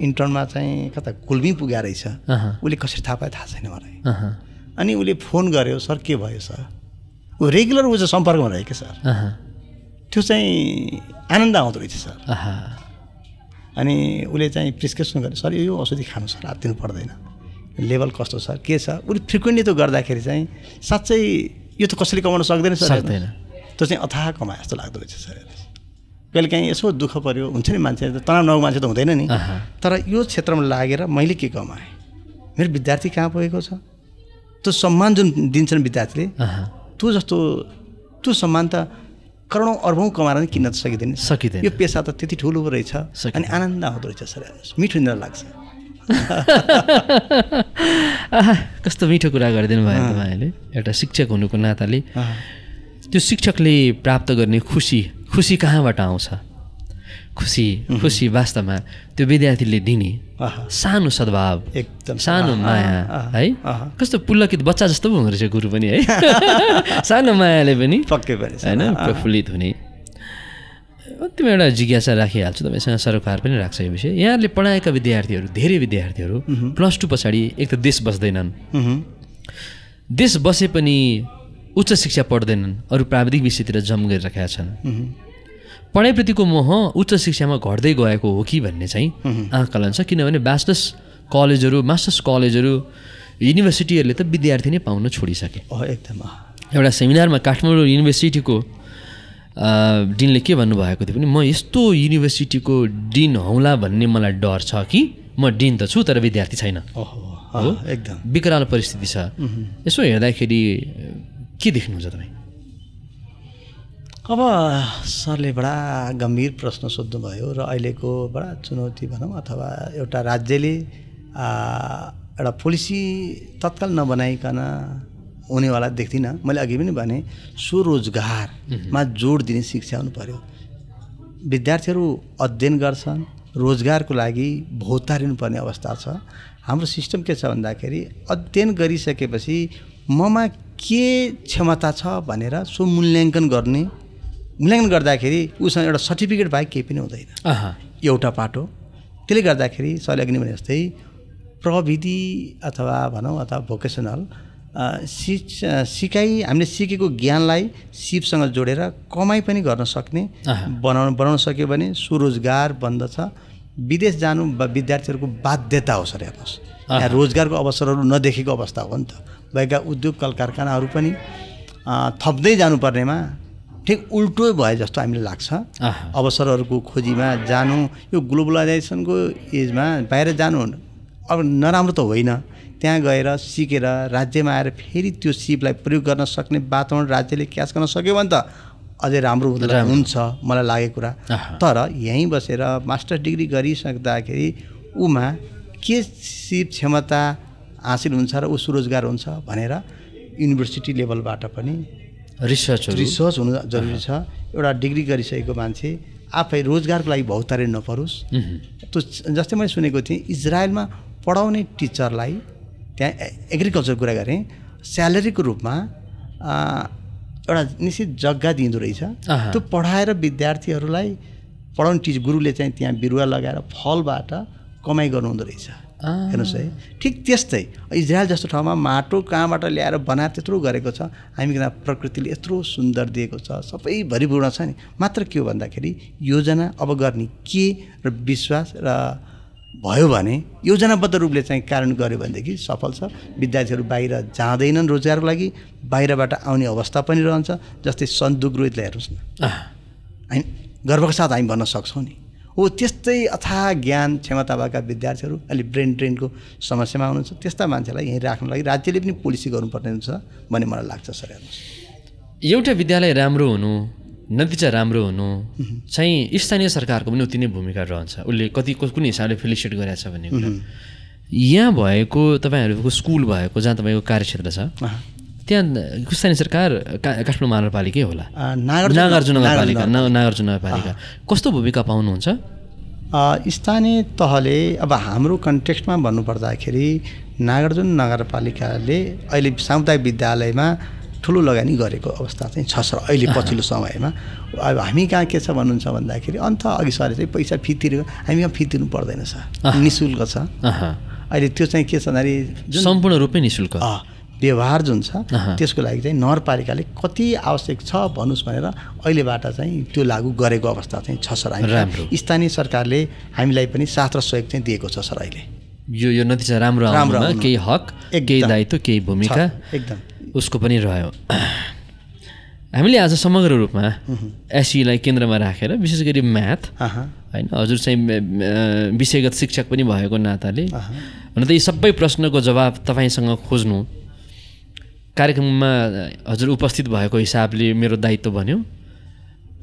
इन्टर्नमा चाहिँ कता कुल्मी पुग्यो रहेछ उसले कसरी थाहा पायो थाहा छैन मलाई अनि उसले फोन गर्यो सर के भयो सर ऊ रेगुलर ऊ चाहिँ सम्पर्कमा रहेको सर त्यो चाहिँ आनन्द आउँदो रहेछ सर अनि उसले चाहिँ प्रिस्क्रिप्सन गर्यो सर यो औषधि खानु सर हात दिनु पर्दैन लेभल कस्तो छ के छ उसले फ्रिक्वेन्टली त गर्दाखेरि चाहिँ साँच्चै यो त कसैले कमाउन सक्दैन सर त्यो चाहिँ अथाह कमाए जस्तो लाग्दो रहेछ सायद कहिले काहीँ यसो दुःख पऱ्यो हुन्छ नि मान्छे तनाव नभएको मान्छे त हुँदैन नि तर यो क्षेत्रमा लागेर मैले के कमाएँ मेरो विद्यार्थी कहाँ पुगेको छ त्यो सम्मान जुन दिन्छन् विद्यार्थीले त्यो जस्तो त्यो सम्मान त करोडौँ अर्बौँ कमाएर नै किन्न त सकिँदैन सकिँदैन यो पेसा त त्यति ठुलो रहेछ अनि आनन्द आउँदो रहेछ सर हेर्नुहोस् मिठो लाग्छ कस्तो मिठो कुरा गरिदिनु भयो तपाईँले एउटा शिक्षक हुनुको नाताले त्यो शिक्षकले प्राप्त गर्ने खुसी खुसी कहाँबाट आउँछ खुसी खुसी वास्तवमा त्यो विद्यार्थीले दिने सानो सद्भाव एकदम सानो माया है कस्तो पुल्लकित बच्चा जस्तो पो हुँदो रहेछ गुरु पनि है सानो मायाले पनि पक्कै पनि होइन प्रफुल्लित हुने अन्तिम एउटा जिज्ञासा राखिहाल्छु तपाईँसँग सरकार पनि राख्छ यो विषय यहाँहरूले पढाएका विद्यार्थीहरू धेरै विद्यार्थीहरू प्लस टू पछाडि एक त देश बस्दैनन् देश बसे पनि उच्च शिक्षा पढ्दैनन् अरू प्राविधिक विषयतिर जम गरिरहेका छन् पढाइप्रतिको मोह उच्च शिक्षामा घट्दै गएको हो कि भन्ने चाहिँ आकलन छ किनभने ब्याचलर्स कलेजहरू मास्टर्स कलेजहरू युनिभर्सिटीहरूले त विद्यार्थी नै पाउन छोडिसके एकदम एउटा सेमिनारमा काठमाडौँ युनिभर्सिटीको डिनले के भन्नुभएको थियो भने म यस्तो युनिभर्सिटीको डिन हौला भन्ने मलाई डर छ कि म डिन त छु तर विद्यार्थी छैन एकदम विकराल परिस्थिति छ यसो हेर्दाखेरि के देख्नुहुन्छ तपाईँ अब सरले बडा गम्भीर प्रश्न सोध्नुभयो र अहिलेको बडा चुनौती भनौँ अथवा एउटा राज्यले एउटा पोलिसी तत्काल नबनाइकन हुनेवाला देख्दिनँ मैले अघि पनि भने स्वरोजगारमा जोड दिने शिक्षा हुनु पऱ्यो विद्यार्थीहरू अध्ययन गर्छन् रोजगारको लागि भौतारिनुपर्ने अवस्था छ हाम्रो सिस्टम के छ भन्दाखेरि अध्ययन गरिसकेपछि ममा के क्षमता छ भनेर सो मूल्याङ्कन गर्ने मूल्याङ्कन गर्दाखेरि उसँग एउटा सर्टिफिकेट बाहेक केही पनि हुँदैन एउटा पाटो त्यसले गर्दाखेरि सरले अघि भने जस्तै प्रविधि अथवा भनौँ अथवा भोकेसनल सि सिकाइ हामीले सिकेको ज्ञानलाई सिपसँग जोडेर कमाइ पनि गर्न सक्ने बनाउनु बनाउन सक्यो भने स्वरोजगार बन्दछ विदेश जानु विद्यार्थीहरूको बाध्यता हो सर हेर्नुहोस् यहाँ रोजगारको अवसरहरू नदेखेको अवस्था हो नि त भएका उद्योग कल कारखानाहरू पनि थप्दै जानुपर्नेमा ठिक उल्टो भए जस्तो हामीलाई लाग्छ अवसरहरूको खोजीमा जानु यो ग्लोबलाइजेसनको एजमा बाहिर जानु अब नराम्रो त होइन त्यहाँ गएर सिकेर राज्यमा आएर फेरि त्यो सिपलाई प्रयोग गर्न सक्ने वातावरण राज्यले क्यास गर्न सक्यो भने त अझै राम्रो हुन्छ मलाई लागेको कुरा तर यहीँ बसेर मास्टर डिग्री गरिसक्दाखेरि उमा के सिप क्षमता हासिल हुन्छ र ऊ स्वरोजगार हुन्छ भनेर युनिभर्सिटी लेभलबाट पनि रिसर्च रिसर्च हुनु जरुरी छ एउटा डिग्री गरिसकेको मान्छे आफै रोजगारको लागि भौतारे नपरोस् त्यो जस्तै मैले सुनेको थिएँ इजरायलमा पढाउने टिचरलाई त्यहाँ एग्रिकल्चर कुरा गरेँ स्यालेरीको रूपमा एउटा निश्चित जग्गा दिँदो रहेछ त्यो पढाएर विद्यार्थीहरूलाई पढाउने टिच गुरुले चाहिँ त्यहाँ बिरुवा लगाएर फलबाट कमाइ गर्नुहुँदो रहेछ हेर्नुहोस् है ठिक त्यस्तै इजरायल जस्तो ठाउँमा माटो कहाँबाट ल्याएर बनाएर त्यत्रो गरेको छ हामी कहाँ प्रकृतिले यत्रो सुन्दर दिएको छ सबै भरिपूर्ण छ नि मात्र के हो भन्दाखेरि योजना अब गर्ने के र विश्वास र भयो भने योजनाबद्ध रूपले चाहिँ कारण गऱ्यो भनेदेखि सफल छ विद्यार्थीहरू बाहिर जाँदैनन् रोजगारको लागि बाहिरबाट आउने अवस्था पनि रहन्छ जस्तै सन्दुक रोहितलाई हेर्नुहोस् न हामी गर्वको साथ हामी भन्न सक्छौँ नि हो त्यस्तै अथाह ज्ञान क्षमता भएका विद्यार्थीहरू अहिले ब्रेन ड्रेनको समस्यामा हुनुहुन्छ त्यस्ता मान्छेलाई यहीँ राख्नु लागि राज्यले पनि पोलिसी गर्नुपर्ने हुन्छ भन्ने मलाई लाग्छ सर हेर्नुहोस् एउटा विद्यालय राम्रो हुनु नतिजा राम्रो हुनु चाहिँ स्थानीय सरकारको पनि उति नै भूमिका रहन्छ उसले कति कुन हिसाबले फेलिसिएट गरेछ भने भन्ने कुरा यहाँ भएको तपाईँहरूको स्कुल भएको जहाँ तपाईँको कार्यक्षेत्र छ त्यहाँ कुस्तानी सरकार काठमाडौँ महानगरपालिकै होला नागार्जुन नगरपालिका नागार्जुन नगरपालिका कस्तो भूमिका पाउनुहुन्छ स्थानीय तहले अब हाम्रो कन्टेक्स्टमा भन्नुपर्दाखेरि नागार्जुन नगरपालिकाले अहिले सामुदायिक विद्यालयमा ठुलो लगानी गरेको अवस्था चाहिँ छ सर अहिले पछिल्लो समयमा अब हामी कहाँ के छ भन्नुहुन्छ भन्दाखेरि अन्त अघि सर चाहिँ पैसा फितिर हामी कहाँ फितिर्नु पर्दैन सर नि शुल्क छ अहिले त्यो चाहिँ के छ भन्दाखेरि सम्पूर्ण रूपमै नि शुल्क व्यवहार जुन छ त्यसको लागि चाहिँ नगरपालिकाले कति आवश्यक छ भन्नुहोस् भनेर अहिलेबाट चाहिँ त्यो लागू गरेको अवस्था चाहिँ छ सर राम्रो स्थानीय सरकारले हामीलाई पनि साथ र सहयोग चाहिँ दिएको छ सर अहिले यो यो नतिजा राम्रो राम्रो केही हक केही दायित्व केही भूमिका एकदम उसको पनि रह्यो हामीले आज समग्र रूपमा एसईलाई केन्द्रमा राखेर विशेष गरी म्याथ होइन हजुर चाहिँ विषयगत शिक्षक पनि भएको नाताले हुन त यी सबै प्रश्नको जवाब तपाईँसँग खोज्नु कार्यक्रममा हजुर उपस्थित भएको हिसाबले मेरो दायित्व भन्यो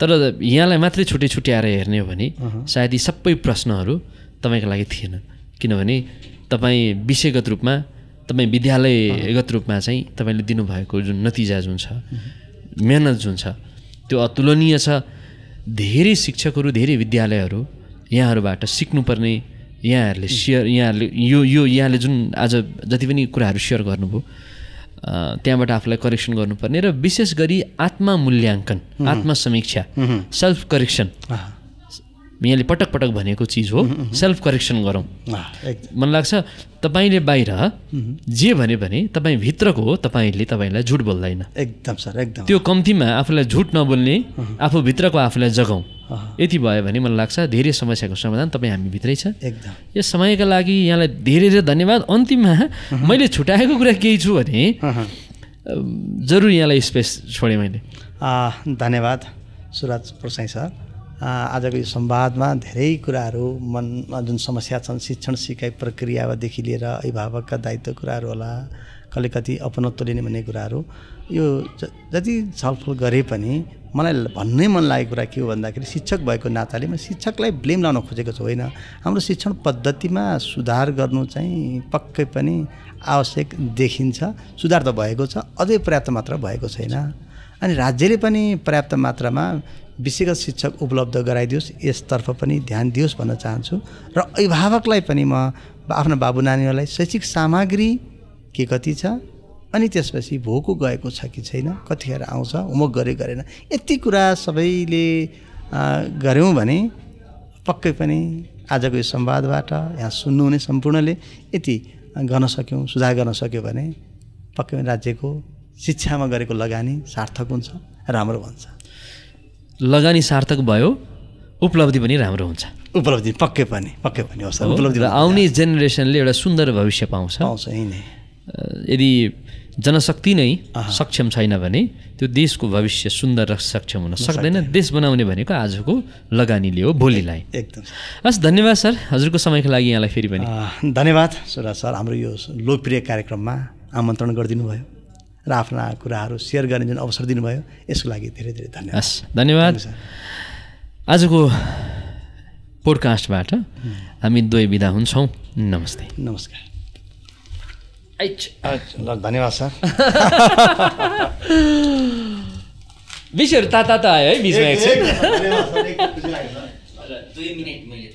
तर यहाँलाई मात्रै छुट्टै छुट्याएर हेर्ने हो भने सायद यी सबै प्रश्नहरू तपाईँको लागि थिएन किनभने तपाईँ विषयगत रूपमा तपाईँ विद्यालयगत रूपमा चाहिँ तपाईँले दिनुभएको जुन नतिजा जुन छ मेहनत जुन छ त्यो अतुलनीय छ धेरै शिक्षकहरू धेरै विद्यालयहरू यहाँहरूबाट सिक्नुपर्ने यहाँहरूले सेयर यहाँहरूले यो यो यहाँले जुन आज जति पनि कुराहरू सेयर गर्नुभयो त्यहाँबाट आफूलाई करेक्सन गर्नुपर्ने र विशेष गरी आत्मा मूल्याङ्कन आत्मसमीक्षा सेल्फ करेक्सन यहाँले पटक पटक भनेको चिज हो सेल्फ करेक्सन गरौँ मन लाग्छ तपाईँले बाहिर जे भन्यो भने तपाईँ भित्रको हो तपाईँले तपाईँलाई झुट बोल्दैन एकदम सर एकदम त्यो कम्तीमा आफूलाई झुट नबोल्ने आफूभित्रको आफूलाई जगाउँ यति भयो भने मलाई लाग्छ धेरै समस्याको समाधान तपाईँ हामीभित्रै छ एकदम यस समयका लागि यहाँलाई धेरै धेरै धन्यवाद अन्तिममा मैले छुट्याएको कुरा केही छु भने जरुर यहाँलाई स्पेस छोडेँ मैले धन्यवाद सुराज प्रसाई सर आजको यो संवादमा धेरै कुराहरू मनमा जुन समस्या छन् शिक्षण सिकाइ प्रक्रियादेखि लिएर अभिभावकका दायित्व कुराहरू होला कलिकति अपनत्व लिने भन्ने कुराहरू यो जति छलफल गरे पनि मलाई भन्नै मन लागेको कुरा के हो भन्दाखेरि शिक्षक भएको नाताले म शिक्षकलाई ब्लेम लाउन खोजेको छु होइन हाम्रो शिक्षण पद्धतिमा सुधार गर्नु चाहिँ पक्कै पनि आवश्यक देखिन्छ सुधार त भएको छ अझै पर्याप्त मात्रा भएको छैन अनि राज्यले पनि पर्याप्त मात्रामा विषयगत शिक्षक उपलब्ध गराइदियोस् यसतर्फ पनि ध्यान दियोस् भन्न चाहन्छु र अभिभावकलाई पनि म आफ्नो बाबु नानीहरूलाई शैक्षिक सामग्री के कति छ अनि त्यसपछि भोको गएको छ कि छैन कतिखेर आउँछ होमवर्क गरे गरेन यति कुरा सबैले गऱ्यौँ भने पक्कै पनि आजको यो संवादबाट यहाँ सुन्नुहुने सम्पूर्णले यति गर्न सक्यौँ सुधार गर्न सक्यो भने पक्कै पनि राज्यको शिक्षामा गरेको लगानी सार्थक हुन्छ राम्रो हुन्छ लगानी सार्थक भयो उपलब्धि पनि राम्रो हुन्छ उपलब्धि पक्कै पनि पक्कै पनि होस् उपलब्धि आउने जेनेरेसनले एउटा सुन्दर भविष्य पाउँछ पाउँछ यदि जनशक्ति नै सक्षम छैन भने त्यो देशको भविष्य सुन्दर र सक्षम हुन सक्दैन देश बनाउने भनेको आजको लगानीले हो भोलिलाई एकदम हस् धन्यवाद सर हजुरको समयको लागि यहाँलाई फेरि पनि धन्यवाद सुराज सर हाम्रो यो लोकप्रिय कार्यक्रममा आमन्त्रण गरिदिनु भयो र आफ्ना कुराहरू सेयर गर्ने जुन अवसर दिनुभयो यसको लागि धेरै धेरै धन्यवाद धन्यवाद आजको पोडकास्टबाट हामी दुवै बिदा हुन्छौँ नमस्ते नमस्कार ल धन्यवाद सर विषयहरू ताता आयो है बिचमा एकछिन